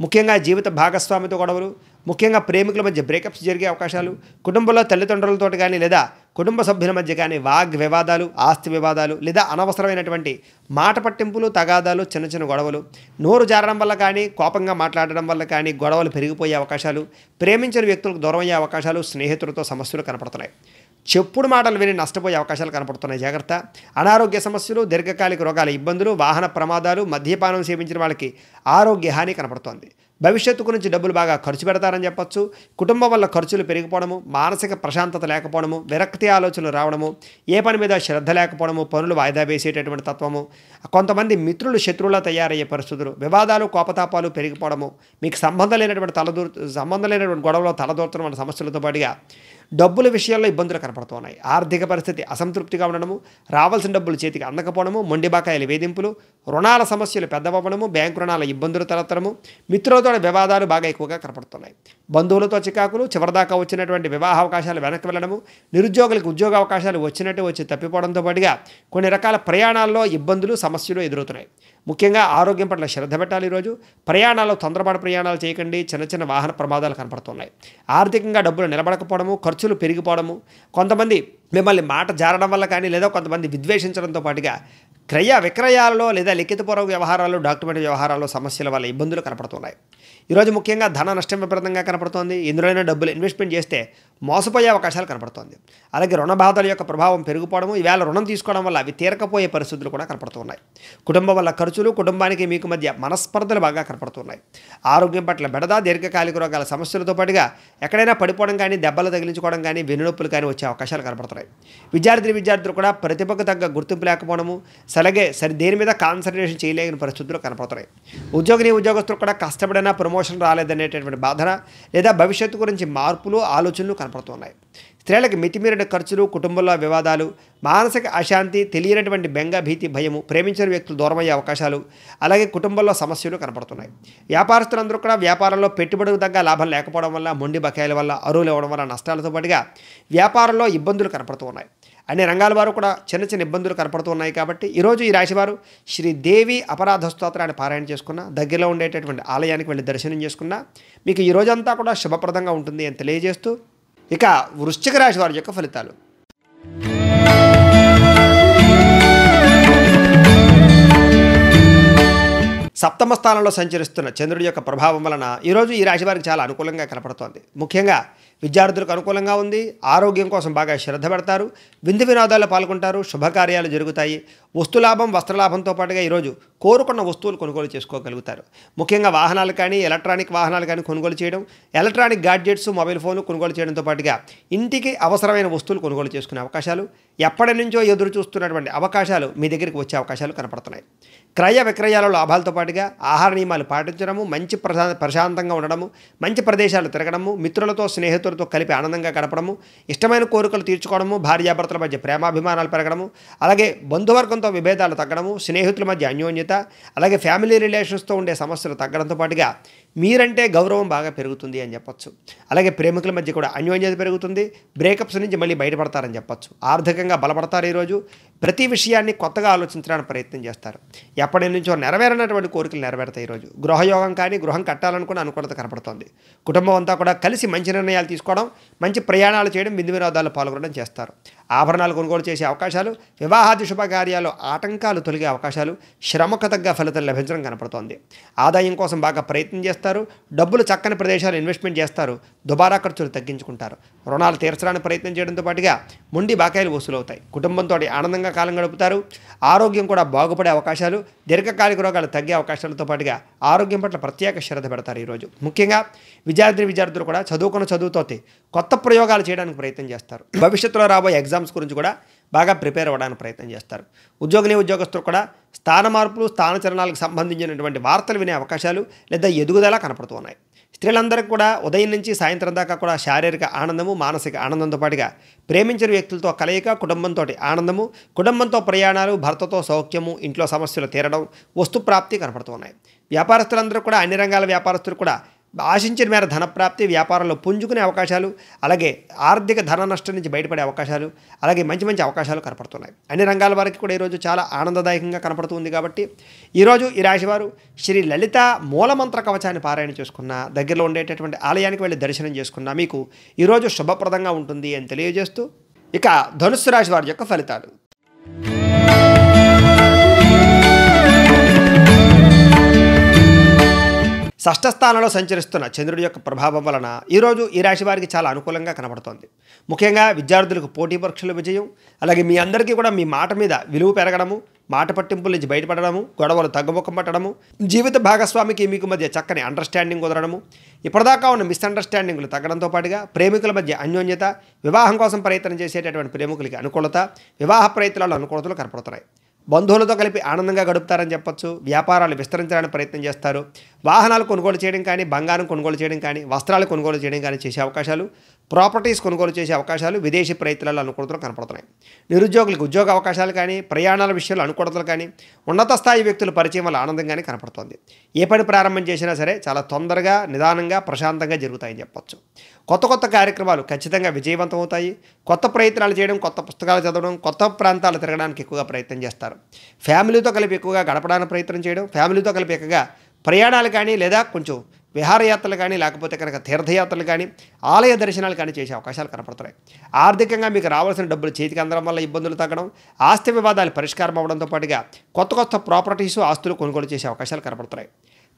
S1: ముఖ్యంగా జీవిత భాగస్వామితో గొడవలు ముఖ్యంగా ప్రేమికుల మధ్య బ్రేకప్స్ జరిగే అవకాశాలు కుటుంబంలో తల్లిదండ్రులతో కానీ లేదా కుటుంబ సభ్యుల మధ్య కానీ వాగ్ వివాదాలు ఆస్తి వివాదాలు లేదా అనవసరమైనటువంటి మాట పట్టింపులు తగాదాలు చిన్న చిన్న గొడవలు నోరు జారడం వల్ల కానీ కోపంగా మాట్లాడడం వల్ల కానీ గొడవలు పెరిగిపోయే అవకాశాలు ప్రేమించిన వ్యక్తులకు దూరం అయ్యే అవకాశాలు స్నేహితులతో సమస్యలు కనపడుతున్నాయి చెప్పుడు మాటలు విని నష్టపోయే అవకాశాలు కనపడుతున్నాయి జాగ్రత్త అనారోగ్య సమస్యలు దీర్ఘకాలిక రోగాల ఇబ్బందులు వాహన ప్రమాదాలు మద్యపానం సేవించిన వాళ్ళకి ఆరోగ్య హాని కనపడుతోంది భవిష్యత్తు గురించి డబ్బులు బాగా ఖర్చు పెడతారని చెప్పొచ్చు కుటుంబం వల్ల ఖర్చులు పెరిగిపోవడము మానసిక ప్రశాంతత లేకపోవడము విరక్తి ఆలోచనలు రావడము ఏ పని మీద శ్రద్ధ లేకపోవడము పనులు వాయిదా వేసేటటువంటి తత్వము కొంతమంది మిత్రులు శత్రువులా తయారయ్యే పరిస్థితులు వివాదాలు కోపతాపాలు పెరిగిపోవడము మీకు సంబంధం లేనటువంటి తలదూ సంబంధం లేనటువంటి గొడవలో తలదూర్చడం సమస్యలతో పాటుగా డబ్బుల విషయంలో ఇబ్బందులు కనపడుతున్నాయి ఆర్థిక పరిస్థితి అసంతృప్తిగా ఉండడము రావాల్సిన డబ్బులు చేతికి అందకపోవడము మొండిబాకాయల వేధింపులు రుణాల సమస్యలు పెద్దవ్వడము బ్యాంకు రుణాల ఇబ్బందులు తలెత్తడము మిత్రులతో వివాదాలు బాగా ఎక్కువగా కనపడుతున్నాయి బంధువులతో చికాకులు చివరిదాకా వచ్చినటువంటి వివాహ అవకాశాలు వెనక్కి వెళ్ళడము నిరుద్యోగులకు ఉద్యోగ అవకాశాలు వచ్చినట్టు వచ్చి తప్పిపోవడంతో పాటుగా కొన్ని రకాల ప్రయాణాల్లో ఇబ్బందులు సమస్యలు ఎదురవుతున్నాయి ముఖ్యంగా ఆరోగ్యం పట్ల శ్రద్ధ పెట్టాలి ఈరోజు ప్రయాణాల్లో తొందరపాటు ప్రయాణాలు చేయకండి చిన్న చిన్న వాహన ప్రమాదాలు కనపడుతున్నాయి ఆర్థికంగా డబ్బులు నిలబడకపోవడము ఖర్చులు పెరిగిపోవడము కొంతమంది మిమ్మల్ని మాట జారడం వల్ల కానీ లేదా కొంతమంది విద్వేషించడంతో పాటుగా క్రయ విక్రయాలలో లేదా లిఖితపూర్వ వ్యవహారాలు డాక్యుమెంట్ వ్యవహారాల్లో సమస్యల వల్ల ఇబ్బందులు కనపడుతున్నాయి ఈరోజు ముఖ్యంగా ధన నష్టం విపరీతంగా కనపడుతోంది ఎందులోనైనా డబ్బులు ఇన్వెస్ట్మెంట్ చేస్తే మోసపోయే అవకాశాలు కనపడుతోంది అలాగే రుణ బాధల యొక్క ప్రభావం పెరిగిపోవడము ఈవేళ రుణం తీసుకోవడం వల్ల అవి తీరకపోయే పరిస్థితులు కూడా కనపడుతున్నాయి కుటుంబం వల్ల ఖర్చులు కుటుంబానికి మీకు మధ్య మనస్పర్ధలు బాగా కనపడుతున్నాయి ఆరోగ్యం పట్ల బెడద దీర్ఘకాలిక రోగాల సమస్యలతో పాటుగా ఎక్కడైనా పడిపోవడం కానీ దెబ్బలు తగిలించుకోవడం కానీ వెన్నునొప్పులు కానీ వచ్చే అవకాశాలు కనపడుతున్నాయి విద్యార్థి విద్యార్థులు కూడా ప్రతిభకు తగ్గ గుర్తింపు లేకపోవడము సరిగే సరి దేని మీద కాన్సన్ట్రేషన్ చేయలేని పరిస్థితులు కనపడుతున్నాయి ఉద్యోగిని ఉద్యోగస్తులు కూడా కష్టపడినా ప్రమోషన్ రాలేదనేటటువంటి బాధన లేదా భవిష్యత్తు గురించి మార్పులు ఆలోచనలు కనపడుతున్నాయి స్త్రీలకు మితిమీరిన ఖర్చులు కుటుంబంలో వివాదాలు మానసిక అశాంతి తెలియనటువంటి బెంగ భీతి భయము ప్రేమించిన వ్యక్తులు దూరమయ్యే అవకాశాలు అలాగే కుటుంబంలో సమస్యలు కనపడుతున్నాయి వ్యాపారస్తులందరూ కూడా వ్యాపారంలో పెట్టుబడికి తగ్గ లాభం లేకపోవడం వల్ల మొండి బకాయిల వల్ల అరువులు ఇవ్వడం వల్ల నష్టాలతో పాటుగా వ్యాపారంలో ఇబ్బందులు ఉన్నాయి అన్ని రంగాల వారు కూడా చిన్న చిన్న ఇబ్బందులు ఉన్నాయి కాబట్టి ఈరోజు ఈ రాశివారు శ్రీదేవి అపరాధ స్తోత్రాన్ని పారాయణ చేసుకున్న దగ్గరలో ఉండేటటువంటి ఆలయానికి వెళ్ళి దర్శనం చేసుకున్న మీకు ఈ కూడా శుభప్రదంగా ఉంటుంది అని తెలియజేస్తూ ఇక వృశ్చిక రాశి వారి యొక్క ఫలితాలు సప్తమ స్థానంలో సంచరిస్తున్న చంద్రుడి యొక్క ప్రభావం వలన ఈరోజు ఈ రాశి వారికి చాలా అనుకూలంగా కనపడుతోంది ముఖ్యంగా విద్యార్థులకు అనుకూలంగా ఉంది ఆరోగ్యం కోసం బాగా శ్రద్ధ పెడతారు విందు వినోదాల్లో పాల్గొంటారు శుభకార్యాలు జరుగుతాయి వస్తులాభం వస్త్రలాభంతో పాటుగా ఈరోజు కోరుకున్న వస్తువులు కొనుగోలు చేసుకోగలుగుతారు ముఖ్యంగా వాహనాలు కానీ ఎలక్ట్రానిక్ వాహనాలు కానీ కొనుగోలు చేయడం ఎలక్ట్రానిక్ గాడ్జెట్స్ మొబైల్ ఫోన్లు కొనుగోలు చేయడంతో పాటుగా ఇంటికి అవసరమైన వస్తువులు కొనుగోలు చేసుకునే అవకాశాలు ఎప్పటి నుంచో ఎదురు చూస్తున్నటువంటి అవకాశాలు మీ దగ్గరికి వచ్చే అవకాశాలు కనపడుతున్నాయి క్రయ విక్రయాల లాభాలతో పాటుగా ఆహార నియమాలు పాటించడము మంచి ప్రశాంతంగా ఉండడము మంచి ప్రదేశాలు తిరగడము మిత్రులతో స్నేహితులతో స్నేహితులతో కలిపి ఆనందంగా గడపడము ఇష్టమైన కోరికలు తీర్చుకోవడము భార్యాభర్తల మధ్య ప్రేమాభిమానాలు పెరగడము అలాగే బంధువర్గంతో విభేదాలు తగ్గడము స్నేహితుల మధ్య అన్యోన్యత అలాగే ఫ్యామిలీ రిలేషన్స్తో ఉండే సమస్యలు తగ్గడంతో పాటుగా మీరంటే గౌరవం బాగా పెరుగుతుంది అని చెప్పొచ్చు అలాగే ప్రేమికుల మధ్య కూడా అన్యోన్యత పెరుగుతుంది బ్రేకప్స్ నుంచి మళ్ళీ బయటపడతారని చెప్పొచ్చు ఆర్థికంగా బలపడతారు ఈరోజు ప్రతి విషయాన్ని కొత్తగా ఆలోచించడానికి ప్రయత్నం చేస్తారు ఎప్పటి నుంచో నెరవేరనటువంటి కోరికలు నెరవేరుతాయి ఈరోజు గృహయోగం కానీ గృహం కట్టాలనుకుని అనుకూలత కనపడుతుంది కుటుంబం అంతా కూడా కలిసి మంచి నిర్ణయాలు తీసుకోవడం మంచి ప్రయాణాలు చేయడం బిందు వినోదాలు పాల్గొనడం చేస్తారు ఆభరణాలు కొనుగోలు చేసే అవకాశాలు వివాహాది శుభకార్యాలు ఆటంకాలు తొలగే అవకాశాలు శ్రమకు తగ్గ ఫలితం లభించడం కనపడుతోంది ఆదాయం కోసం బాగా ప్రయత్నం చేస్తారు డబ్బులు చక్కని ప్రదేశాలు ఇన్వెస్ట్మెంట్ చేస్తారు దుబారా ఖర్చులు తగ్గించుకుంటారు రుణాలు తీర్చడానికి ప్రయత్నం చేయడంతో పాటుగా ముండి బాకాయిలు వసూలవుతాయి కుటుంబంతో ఆనందంగా కాలం గడుపుతారు ఆరోగ్యం కూడా బాగుపడే అవకాశాలు దీర్ఘకాలిక రోగాలు తగ్గే అవకాశాలతో పాటుగా ఆరోగ్యం పట్ల ప్రత్యేక శ్రద్ధ పెడతారు ఈరోజు ముఖ్యంగా విద్యార్థి విద్యార్థులు కూడా చదువుకున్న చదువుతోతే కొత్త ప్రయోగాలు చేయడానికి ప్రయత్నం చేస్తారు భవిష్యత్తులో రాబోయే ఎగ్జామ్ ఎగ్జామ్స్ గురించి కూడా బాగా ప్రిపేర్ అవ్వడానికి ప్రయత్నం చేస్తారు ఉద్యోగిని ఉద్యోగస్తులు కూడా స్థాన మార్పులు స్థాన చరణాలకు సంబంధించినటువంటి వార్తలు వినే అవకాశాలు లేదా ఎదుగుదల కనపడుతూ ఉన్నాయి స్త్రీలందరికీ కూడా ఉదయం నుంచి సాయంత్రం దాకా కూడా శారీరక ఆనందము మానసిక ఆనందంతో పాటుగా ప్రేమించిన వ్యక్తులతో కలయిక కుటుంబంతో ఆనందము కుటుంబంతో ప్రయాణాలు భర్తతో సౌఖ్యము ఇంట్లో సమస్యలు తీరడం వస్తు ప్రాప్తి కనపడుతున్నాయి వ్యాపారస్తులందరూ కూడా అన్ని రంగాల వ్యాపారస్తులు కూడా ఆశించిన మేర ధనప్రాప్తి వ్యాపారంలో పుంజుకునే అవకాశాలు అలాగే ఆర్థిక ధన నష్టం నుంచి బయటపడే అవకాశాలు అలాగే మంచి మంచి అవకాశాలు కనపడుతున్నాయి అన్ని రంగాల వారికి కూడా ఈరోజు చాలా ఆనందదాయకంగా కనపడుతుంది కాబట్టి ఈరోజు ఈ రాశివారు శ్రీ లలిత మూలమంత్ర కవచాన్ని పారాయణ చేసుకున్న దగ్గరలో ఉండేటటువంటి ఆలయానికి వెళ్ళి దర్శనం చేసుకున్న మీకు ఈరోజు శుభప్రదంగా ఉంటుంది అని తెలియజేస్తూ ఇక ధనుస్సు రాశి వారి యొక్క ఫలితాలు స్థానంలో సంచరిస్తున్న చంద్రుడి యొక్క ప్రభావం వలన ఈరోజు ఈ రాశి వారికి చాలా అనుకూలంగా కనబడుతోంది ముఖ్యంగా విద్యార్థులకు పోటీ పరీక్షల విజయం అలాగే మీ అందరికీ కూడా మీ మాట మీద విలువ పెరగడము మాట పట్టింపుల నుంచి బయటపడడము గొడవలు తగ్గుముఖం పట్టడము జీవిత భాగస్వామికి మీకు మధ్య చక్కని అండర్స్టాండింగ్ కుదరడము ఇప్పటిదాకా ఉన్న మిస్అండర్స్టాండింగ్లు తగ్గడంతో పాటుగా ప్రేమికుల మధ్య అన్యోన్యత వివాహం కోసం ప్రయత్నం చేసేటటువంటి ప్రేమికులకి అనుకూలత వివాహ ప్రయత్నాలు అనుకూలతలు కనపడుతున్నాయి బంధువులతో కలిపి ఆనందంగా గడుపుతారని చెప్పొచ్చు వ్యాపారాలు విస్తరించడానికి ప్రయత్నం చేస్తారు వాహనాలు కొనుగోలు చేయడం కానీ బంగారం కొనుగోలు చేయడం కానీ వస్త్రాలు కొనుగోలు చేయడం కానీ చేసే అవకాశాలు ప్రాపర్టీస్ కొనుగోలు చేసే అవకాశాలు విదేశీ ప్రయత్నాలు అనుకూలతలు కనపడుతున్నాయి నిరుద్యోగులకు ఉద్యోగ అవకాశాలు కానీ ప్రయాణాల విషయంలో అనుకూలతలు కానీ ఉన్నత స్థాయి వ్యక్తుల పరిచయం వల్ల ఆనందం కానీ ఏ పని ప్రారంభం చేసినా సరే చాలా తొందరగా నిదానంగా ప్రశాంతంగా జరుగుతాయని చెప్పొచ్చు కొత్త కొత్త కార్యక్రమాలు ఖచ్చితంగా విజయవంతం అవుతాయి కొత్త ప్రయత్నాలు చేయడం కొత్త పుస్తకాలు చదవడం కొత్త ప్రాంతాలు తిరగడానికి ఎక్కువగా ప్రయత్నం చేస్తారు ఫ్యామిలీతో కలిపి ఎక్కువగా గడపడానికి ప్రయత్నం చేయడం ఫ్యామిలీతో కలిపి ఎక్కువగా ప్రయాణాలు కానీ లేదా కొంచెం విహారయాత్రలు కానీ లేకపోతే కనుక తీర్థయాత్రలు కానీ ఆలయ దర్శనాలు కానీ చేసే అవకాశాలు కనపడుతున్నాయి ఆర్థికంగా మీకు రావాల్సిన డబ్బులు చేతికి అందడం వల్ల ఇబ్బందులు తగ్గడం ఆస్తి వివాదాలు పరిష్కారం అవ్వడంతో పాటుగా కొత్త కొత్త ప్రాపర్టీస్ ఆస్తులు కొనుగోలు చేసే అవకాశాలు కనపడుతున్నాయి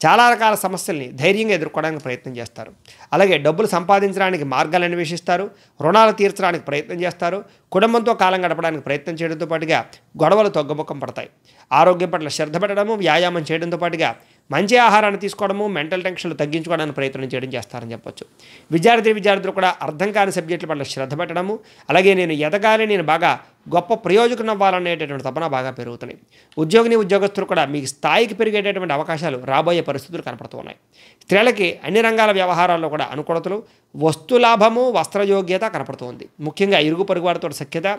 S1: చాలా రకాల సమస్యల్ని ధైర్యంగా ఎదుర్కోవడానికి ప్రయత్నం చేస్తారు అలాగే డబ్బులు సంపాదించడానికి మార్గాలు అన్వేషిస్తారు రుణాలు తీర్చడానికి ప్రయత్నం చేస్తారు కుటుంబంతో కాలం గడపడానికి ప్రయత్నం చేయడంతో పాటుగా గొడవలు తగ్గుముఖం పడతాయి ఆరోగ్యం పట్ల శ్రద్ధ పెట్టడము వ్యాయామం చేయడంతో పాటుగా మంచి ఆహారాన్ని తీసుకోవడము మెంటల్ టెన్షన్లు తగ్గించుకోవడానికి ప్రయత్నం చేయడం చేస్తారని చెప్పొచ్చు విద్యార్థి విద్యార్థులు కూడా అర్థం కాని సబ్జెక్టుల పట్ల శ్రద్ధ పెట్టడము అలాగే నేను ఎదగాలి నేను బాగా గొప్ప ప్రయోజకం అవ్వాలనేటటువంటి తపన బాగా పెరుగుతున్నాయి ఉద్యోగిని ఉద్యోగస్తులు కూడా మీ స్థాయికి పెరిగేటటువంటి అవకాశాలు రాబోయే పరిస్థితులు కనపడుతున్నాయి స్త్రీలకి అన్ని రంగాల వ్యవహారాల్లో కూడా అనుకూలతలు వస్తులాభము వస్త్రయోగ్యత కనపడుతోంది ముఖ్యంగా ఇరుగు పొరుగు సఖ్యత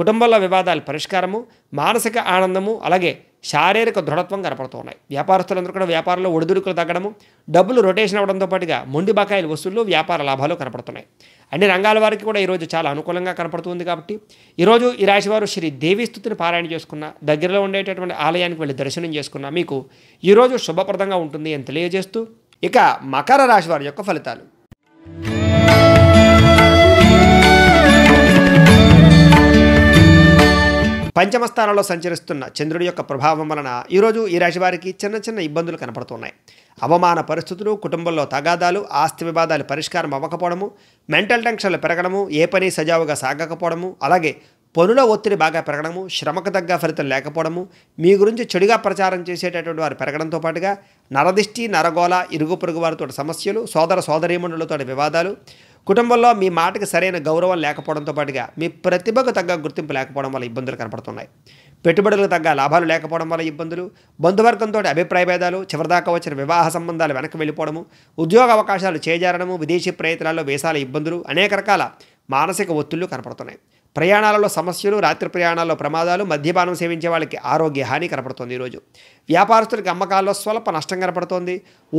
S1: కుటుంబంలో వివాదాల పరిష్కారము మానసిక ఆనందము అలాగే శారీరక దృఢత్వం కనపడుతున్నాయి వ్యాపారస్తులందరూ కూడా వ్యాపారంలో ఒడిదుడుకులు తగ్గడము డబ్బులు రొటేషన్ అవడంతో పాటుగా మొండి బకాయిల వసూళ్ళు వ్యాపార లాభాలు కనపడుతున్నాయి అన్ని రంగాల వారికి కూడా ఈరోజు చాలా అనుకూలంగా కనపడుతుంది కాబట్టి ఈరోజు ఈ రాశి వారు శ్రీ దేవీస్థుతిని పారాయణ చేసుకున్న దగ్గరలో ఉండేటటువంటి ఆలయానికి వెళ్ళి దర్శనం చేసుకున్న మీకు ఈరోజు శుభప్రదంగా ఉంటుంది అని తెలియజేస్తూ ఇక మకర రాశి వారి యొక్క ఫలితాలు పంచమ స్థానంలో సంచరిస్తున్న చంద్రుడి యొక్క ప్రభావం వలన ఈరోజు ఈ రాశివారికి చిన్న చిన్న ఇబ్బందులు కనపడుతున్నాయి అవమాన పరిస్థితులు కుటుంబంలో తగాదాలు ఆస్తి వివాదాలు పరిష్కారం అవ్వకపోవడము మెంటల్ టెన్షన్లు పెరగడము ఏ పని సజావుగా సాగకపోవడము అలాగే పనుల ఒత్తిడి బాగా పెరగడము శ్రమకు తగ్గ ఫలితం లేకపోవడము మీ గురించి చెడుగా ప్రచారం చేసేటటువంటి వారు పెరగడంతో పాటుగా నరదిష్టి నరగోళ ఇరుగు పొరుగు వారితో సమస్యలు సోదర సోదరీమణులతో వివాదాలు కుటుంబంలో మీ మాటకి సరైన గౌరవం లేకపోవడంతో పాటుగా మీ ప్రతిభకు తగ్గ గుర్తింపు లేకపోవడం వల్ల ఇబ్బందులు కనపడుతున్నాయి పెట్టుబడులకు తగ్గ లాభాలు లేకపోవడం వల్ల ఇబ్బందులు బంధువర్గంతో అభిప్రాయ భేదాలు చివరిదాకా వచ్చిన వివాహ సంబంధాలు వెనక్కి వెళ్ళిపోవడము ఉద్యోగ అవకాశాలు చేజారడము విదేశీ ప్రయత్నాల్లో వేసాల ఇబ్బందులు అనేక రకాల మానసిక ఒత్తిళ్లు కనపడుతున్నాయి ప్రయాణాలలో సమస్యలు రాత్రి ప్రయాణాల్లో ప్రమాదాలు మద్యపానం సేవించే వాళ్ళకి ఆరోగ్య హాని కనపడుతోంది ఈరోజు వ్యాపారస్తులకి అమ్మకాల్లో స్వల్ప నష్టం కనపడుతోంది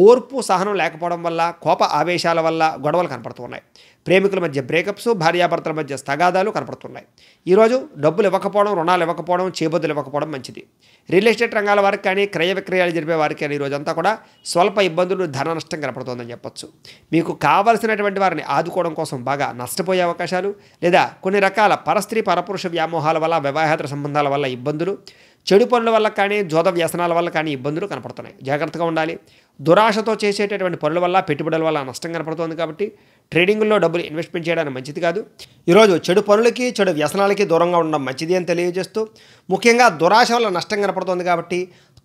S1: ఓర్పు సహనం లేకపోవడం వల్ల కోప ఆవేశాల వల్ల గొడవలు కనపడుతున్నాయి ప్రేమికుల మధ్య బ్రేకప్స్ భార్యాభర్తల మధ్య స్థగాదాలు కనపడుతున్నాయి ఈరోజు డబ్బులు ఇవ్వకపోవడం రుణాలు ఇవ్వకపోవడం చేబద్దులు ఇవ్వకపోవడం మంచిది రియల్ ఎస్టేట్ రంగాల వారికి కానీ క్రయ విక్రయాలు జరిపే వారికి కానీ ఈరోజంతా కూడా స్వల్ప ఇబ్బందులు ధన నష్టం కనపడుతుందని చెప్పొచ్చు మీకు కావలసినటువంటి వారిని ఆదుకోవడం కోసం బాగా నష్టపోయే అవకాశాలు లేదా కొన్ని రకాల పరస్త్రీ పరపురుష వ్యామోహాల వల్ల వివాహేతర సంబంధాల వల్ల ఇబ్బందులు చెడు పనుల వల్ల కానీ జోద వ్యసనాల వల్ల కానీ ఇబ్బందులు కనపడుతున్నాయి జాగ్రత్తగా ఉండాలి దురాశతో చేసేటటువంటి పనుల వల్ల పెట్టుబడుల వల్ల నష్టం కనపడుతుంది కాబట్టి ట్రేడింగ్లో డబ్బులు ఇన్వెస్ట్మెంట్ చేయడానికి మంచిది కాదు ఈరోజు చెడు పనులకి చెడు వ్యసనాలకి దూరంగా ఉండడం మంచిది అని తెలియజేస్తూ ముఖ్యంగా దురాశ వల్ల నష్టం కనపడుతుంది కాబట్టి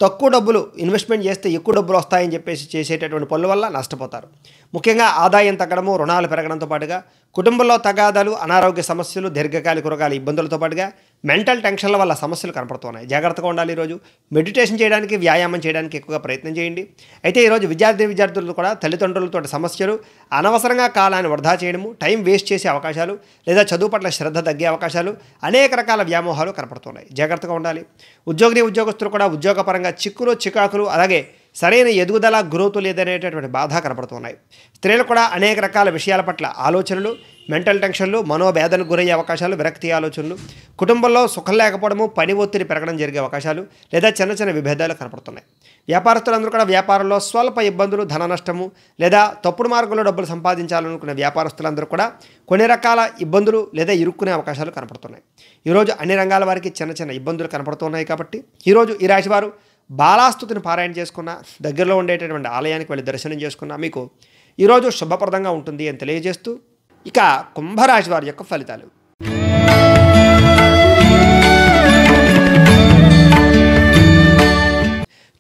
S1: తక్కువ డబ్బులు ఇన్వెస్ట్మెంట్ చేస్తే ఎక్కువ డబ్బులు వస్తాయని చెప్పేసి చేసేటటువంటి పనుల వల్ల నష్టపోతారు ముఖ్యంగా ఆదాయం తగ్గడము రుణాలు పెరగడంతో పాటుగా కుటుంబంలో తగాదాలు అనారోగ్య సమస్యలు దీర్ఘకాలిక రకాల ఇబ్బందులతో పాటుగా మెంటల్ టెన్షన్ల వల్ల సమస్యలు కనపడుతున్నాయి జాగ్రత్తగా ఉండాలి ఈరోజు మెడిటేషన్ చేయడానికి వ్యాయామం చేయడానికి ఎక్కువగా ప్రయత్నం చేయండి అయితే ఈరోజు విద్యార్థి విద్యార్థులు కూడా తల్లిదండ్రులతో సమస్యలు అనవసరంగా కాలాన్ని వృధా చేయడము టైం వేస్ట్ చేసే అవకాశాలు లేదా చదువు పట్ల శ్రద్ధ తగ్గే అవకాశాలు అనేక రకాల వ్యామోహాలు కనపడుతున్నాయి జాగ్రత్తగా ఉండాలి ఉద్యోగిని ఉద్యోగస్తులు కూడా ఉద్యోగపరంగా చిక్కులు చికాకులు అలాగే సరైన ఎదుగుదల గ్రోత్ లేదనేటటువంటి బాధ కనపడుతున్నాయి స్త్రీలు కూడా అనేక రకాల విషయాల పట్ల ఆలోచనలు మెంటల్ టెన్షన్లు మనోభేదలకు గురయ్యే అవకాశాలు విరక్తి ఆలోచనలు కుటుంబంలో సుఖం లేకపోవడము పని ఒత్తిడి పెరగడం జరిగే అవకాశాలు లేదా చిన్న చిన్న విభేదాలు కనపడుతున్నాయి వ్యాపారస్తులందరూ కూడా వ్యాపారంలో స్వల్ప ఇబ్బందులు ధన నష్టము లేదా తప్పుడు మార్గంలో డబ్బులు సంపాదించాలనుకునే వ్యాపారస్తులందరూ కూడా కొన్ని రకాల ఇబ్బందులు లేదా ఇరుక్కునే అవకాశాలు కనపడుతున్నాయి ఈరోజు అన్ని రంగాల వారికి చిన్న చిన్న ఇబ్బందులు కనపడుతున్నాయి కాబట్టి ఈరోజు ఈ రాశివారు బాలాస్తుతిని పారాయణ చేసుకున్న దగ్గరలో ఉండేటటువంటి ఆలయానికి వెళ్ళి దర్శనం చేసుకున్న మీకు ఈరోజు శుభప్రదంగా ఉంటుంది అని తెలియజేస్తూ ఇక కుంభరాశి వారి యొక్క ఫలితాలు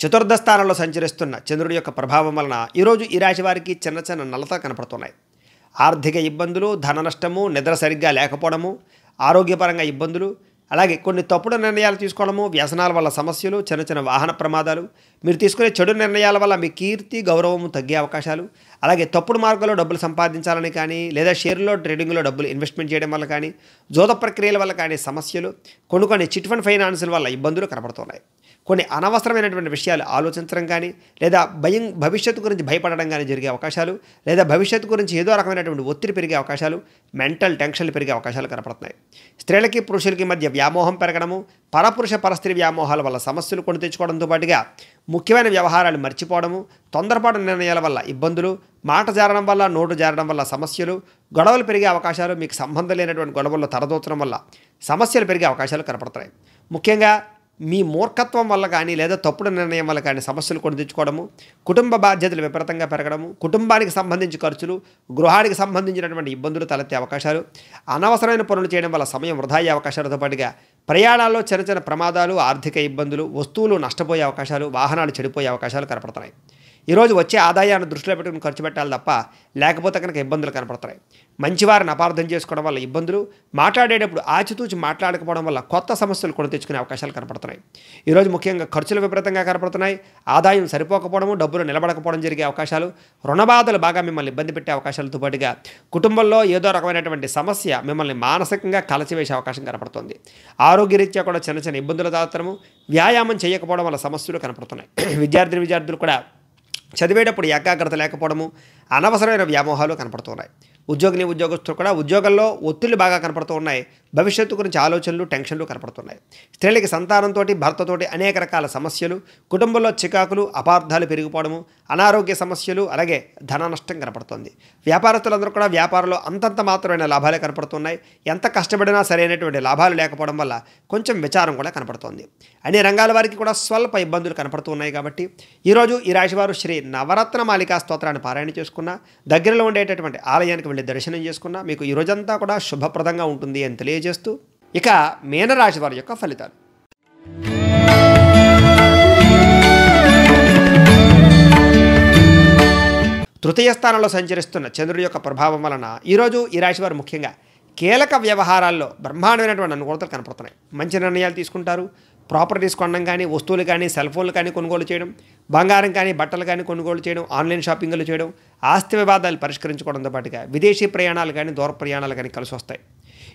S1: చతుర్థ స్థానంలో సంచరిస్తున్న చంద్రుడి యొక్క ప్రభావం వలన ఈరోజు ఈ రాశి వారికి చిన్న చిన్న నలత కనపడుతున్నాయి ఆర్థిక ఇబ్బందులు ధన నష్టము నిద్ర సరిగ్గా లేకపోవడము ఆరోగ్యపరంగా ఇబ్బందులు అలాగే కొన్ని తప్పుడు నిర్ణయాలు తీసుకోవడము వ్యసనాల వల్ల సమస్యలు చిన్న చిన్న వాహన ప్రమాదాలు మీరు తీసుకునే చెడు నిర్ణయాల వల్ల మీ కీర్తి గౌరవము తగ్గే అవకాశాలు అలాగే తప్పుడు మార్గంలో డబ్బులు సంపాదించాలని కానీ లేదా షేర్లో ట్రేడింగ్లో డబ్బులు ఇన్వెస్ట్మెంట్ చేయడం వల్ల కానీ జోద ప్రక్రియల వల్ల కానీ సమస్యలు కొన్ని కొన్ని చిట్ ఫండ్ ఫైనాన్సుల వల్ల ఇబ్బందులు కనబడుతున్నాయి కొన్ని అనవసరమైనటువంటి విషయాలు ఆలోచించడం కానీ లేదా భయం భవిష్యత్తు గురించి భయపడడం కానీ జరిగే అవకాశాలు లేదా భవిష్యత్తు గురించి ఏదో రకమైనటువంటి ఒత్తిడి పెరిగే అవకాశాలు మెంటల్ టెన్షన్లు పెరిగే అవకాశాలు కనపడుతున్నాయి స్త్రీలకి పురుషులకి మధ్య వ్యామోహం పెరగడము పరపురుష పరస్త్రీ వ్యామోహాల వల్ల సమస్యలు కొని తెచ్చుకోవడంతో పాటుగా ముఖ్యమైన వ్యవహారాలు మర్చిపోవడము తొందరపాటు నిర్ణయాల వల్ల ఇబ్బందులు మాట జారడం వల్ల నోటు జారడం వల్ల సమస్యలు గొడవలు పెరిగే అవకాశాలు మీకు సంబంధం లేనటువంటి గొడవల్లో తరదోచడం వల్ల సమస్యలు పెరిగే అవకాశాలు కనపడతాయి ముఖ్యంగా మీ మూర్ఖత్వం వల్ల కానీ లేదా తప్పుడు నిర్ణయం వల్ల కానీ సమస్యలు కొని తెచ్చుకోవడము కుటుంబ బాధ్యతలు విపరీతంగా పెరగడము కుటుంబానికి సంబంధించి ఖర్చులు గృహానికి సంబంధించినటువంటి ఇబ్బందులు తలెత్తే అవకాశాలు అనవసరమైన పనులు చేయడం వల్ల సమయం వృధా అయ్యే అవకాశాలతో పాటుగా ప్రయాణాల్లో చిన్న చిన్న ప్రమాదాలు ఆర్థిక ఇబ్బందులు వస్తువులు నష్టపోయే అవకాశాలు వాహనాలు చెడిపోయే అవకాశాలు కనపడుతున్నాయి ఈరోజు వచ్చే ఆదాయాన్ని దృష్టిలో పెట్టుకుని ఖర్చు పెట్టాలి తప్ప లేకపోతే కనుక ఇబ్బందులు కనపడతాయి మంచివారిని అపార్థం చేసుకోవడం వల్ల ఇబ్బందులు మాట్లాడేటప్పుడు ఆచితూచి మాట్లాడకపోవడం వల్ల కొత్త సమస్యలు కొని తెచ్చుకునే అవకాశాలు కనపడుతున్నాయి ఈరోజు ముఖ్యంగా ఖర్చులు విపరీతంగా కనపడుతున్నాయి ఆదాయం సరిపోకపోవడము డబ్బులు నిలబడకపోవడం జరిగే అవకాశాలు రుణబాధలు బాగా మిమ్మల్ని ఇబ్బంది పెట్టే అవకాశాలతో పాటుగా కుటుంబంలో ఏదో రకమైనటువంటి సమస్య మిమ్మల్ని మానసికంగా కలచివేసే అవకాశం కనపడుతుంది ఆరోగ్యరీత్యా కూడా చిన్న చిన్న ఇబ్బందులు తాగుతాము వ్యాయామం చేయకపోవడం వల్ల సమస్యలు కనపడుతున్నాయి *clears throat* విద్యార్థి విద్యార్థులు కూడా చదివేటప్పుడు ఏకాగ్రత లేకపోవడము అనవసరమైన వ్యామోహాలు కనపడుతున్నాయి ఉద్యోగిని ఉద్యోగస్తులు కూడా ఉద్యోగంలో ఒత్తిళ్లు బాగా కనపడుతూ ఉన్నాయి భవిష్యత్తు గురించి ఆలోచనలు టెన్షన్లు కనపడుతున్నాయి స్త్రీలకి సంతానంతో భర్తతోటి అనేక రకాల సమస్యలు కుటుంబంలో చికాకులు అపార్థాలు పెరిగిపోవడము అనారోగ్య సమస్యలు అలాగే ధన నష్టం కనపడుతుంది వ్యాపారస్తులందరూ కూడా వ్యాపారంలో అంతంత మాత్రమైన లాభాలే కనపడుతున్నాయి ఎంత కష్టపడినా సరైనటువంటి లాభాలు లేకపోవడం వల్ల కొంచెం విచారం కూడా కనపడుతుంది అన్ని రంగాల వారికి కూడా స్వల్ప ఇబ్బందులు కనపడుతున్నాయి కాబట్టి ఈరోజు ఈ రాశివారు శ్రీ నవరత్న మాలికా స్తోత్రాన్ని పారాయణ చేసుకున్న దగ్గరలో ఉండేటటువంటి ఆలయానికి వెళ్ళి దర్శనం చేసుకున్న మీకు ఈ రోజంతా కూడా శుభప్రదంగా ఉంటుంది అని తెలియ తెలియజేస్తూ ఇక మీనరాశి వారి యొక్క ఫలితాలు తృతీయ స్థానంలో సంచరిస్తున్న చంద్రుడి యొక్క ప్రభావం వలన ఈరోజు ఈ రాశి వారు ముఖ్యంగా కీలక వ్యవహారాల్లో బ్రహ్మాండమైనటువంటి అనుకూలతలు కనపడుతున్నాయి మంచి నిర్ణయాలు తీసుకుంటారు ప్రాపర్టీస్ కొనడం కానీ వస్తువులు కానీ సెల్ ఫోన్లు కానీ కొనుగోలు చేయడం బంగారం కానీ బట్టలు కానీ కొనుగోలు చేయడం ఆన్లైన్ షాపింగ్లు చేయడం ఆస్తి వివాదాలు పరిష్కరించుకోవడంతో పాటుగా విదేశీ ప్రయాణాలు కానీ దూర ప్రయాణాలు కానీ కలిసి వస్తాయి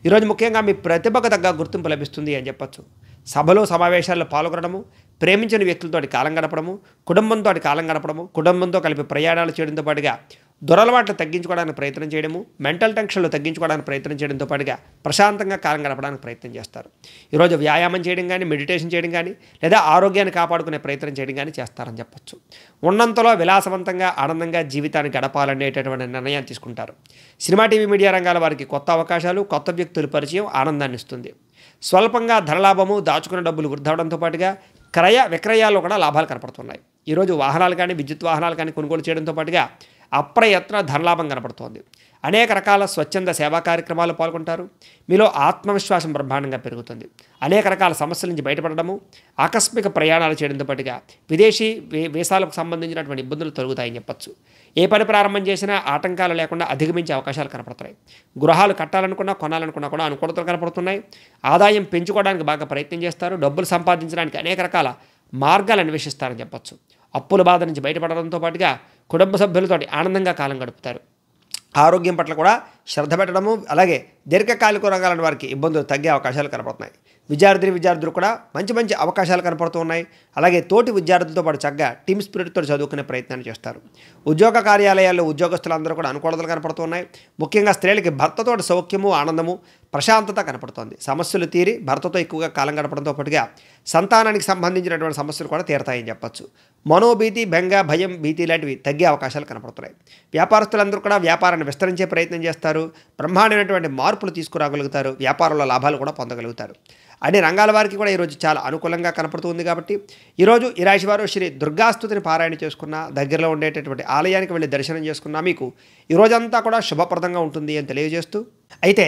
S1: ఈరోజు ముఖ్యంగా మీ ప్రతిభకు తగ్గ గుర్తింపు లభిస్తుంది అని చెప్పచ్చు సభలో సమావేశాల్లో పాల్గొనడము ప్రేమించిన వ్యక్తులతో కాలం గడపడము కుటుంబంతో కాలం గడపడము కుటుంబంతో కలిపి ప్రయాణాలు చేయడంతో పాటుగా దురలవాట్లు తగ్గించుకోవడానికి ప్రయత్నం చేయడము మెంటల్ టెన్షన్లు తగ్గించుకోవడానికి ప్రయత్నం చేయడంతో పాటుగా ప్రశాంతంగా కాలం గడపడానికి ప్రయత్నం చేస్తారు ఈరోజు వ్యాయామం చేయడం కానీ మెడిటేషన్ చేయడం కానీ లేదా ఆరోగ్యాన్ని కాపాడుకునే ప్రయత్నం చేయడం కానీ చేస్తారని చెప్పచ్చు ఉన్నంతలో విలాసవంతంగా ఆనందంగా జీవితాన్ని గడపాలనేటటువంటి నిర్ణయాన్ని తీసుకుంటారు సినిమా టీవీ మీడియా రంగాల వారికి కొత్త అవకాశాలు కొత్త వ్యక్తుల పరిచయం ఆనందాన్ని ఇస్తుంది స్వల్పంగా ధనలాభము దాచుకున్న డబ్బులు వృద్ధవడంతో పాటుగా క్రయ విక్రయాల్లో కూడా లాభాలు కనపడుతున్నాయి ఈరోజు వాహనాలు కానీ విద్యుత్ వాహనాలు కానీ కొనుగోలు చేయడంతో పాటుగా అప్రయత్న ధనలాభం కనపడుతోంది అనేక రకాల స్వచ్ఛంద సేవా కార్యక్రమాలు పాల్గొంటారు మీలో ఆత్మవిశ్వాసం బ్రహ్మాండంగా పెరుగుతుంది అనేక రకాల సమస్యల నుంచి బయటపడడము ఆకస్మిక ప్రయాణాలు చేయడంతో పాటుగా విదేశీ వీసాలకు సంబంధించినటువంటి ఇబ్బందులు తొలుగుతాయని చెప్పచ్చు ఏ పని ప్రారంభం చేసినా ఆటంకాలు లేకుండా అధిగమించే అవకాశాలు కనపడుతున్నాయి గృహాలు కట్టాలనుకున్నా కొనాలనుకున్నా కూడా అనుకూలతలు కనపడుతున్నాయి ఆదాయం పెంచుకోవడానికి బాగా ప్రయత్నం చేస్తారు డబ్బులు సంపాదించడానికి అనేక రకాల మార్గాలు అన్వేషిస్తారని చెప్పచ్చు అప్పుల బాధ నుంచి బయటపడడంతో పాటుగా కుటుంబ సభ్యులతోటి ఆనందంగా కాలం గడుపుతారు ఆరోగ్యం పట్ల కూడా శ్రద్ధ పెట్టడము అలాగే దీర్ఘకాలిక రంగాల వారికి ఇబ్బందులు తగ్గే అవకాశాలు కనపడుతున్నాయి విద్యార్థిని విద్యార్థులు కూడా మంచి మంచి అవకాశాలు కనపడుతూ ఉన్నాయి అలాగే తోటి విద్యార్థులతో పాటు చక్కగా టీమ్ స్పిరిట్తో చదువుకునే ప్రయత్నాన్ని చేస్తారు ఉద్యోగ కార్యాలయాల్లో ఉద్యోగస్తులందరూ కూడా అనుకూలతలు కనపడుతున్నాయి ముఖ్యంగా స్త్రీలకి భర్తతోటి సౌఖ్యము ఆనందము ప్రశాంతత కనపడుతోంది సమస్యలు తీరి భర్తతో ఎక్కువగా కాలం గడపడంతో పాటుగా సంతానానికి సంబంధించినటువంటి సమస్యలు కూడా తీరతాయని చెప్పొచ్చు మనోభీతి బెంగ భయం భీతి లాంటివి తగ్గే అవకాశాలు కనపడుతున్నాయి వ్యాపారస్తులందరూ కూడా వ్యాపారాన్ని విస్తరించే ప్రయత్నం చేస్తారు బ్రహ్మాండమైనటువంటి మార్పులు తీసుకురాగలుగుతారు వ్యాపారంలో లాభాలు కూడా పొందగలుగుతారు అన్ని రంగాల వారికి కూడా ఈరోజు చాలా అనుకూలంగా కనపడుతుంది కాబట్టి ఈరోజు ఈ రాశి వారు శ్రీ దుర్గాస్తుతిని పారాయణ చేసుకున్న దగ్గరలో ఉండేటటువంటి ఆలయానికి వెళ్ళి దర్శనం చేసుకున్నా మీకు ఈరోజంతా కూడా శుభప్రదంగా ఉంటుంది అని తెలియజేస్తూ అయితే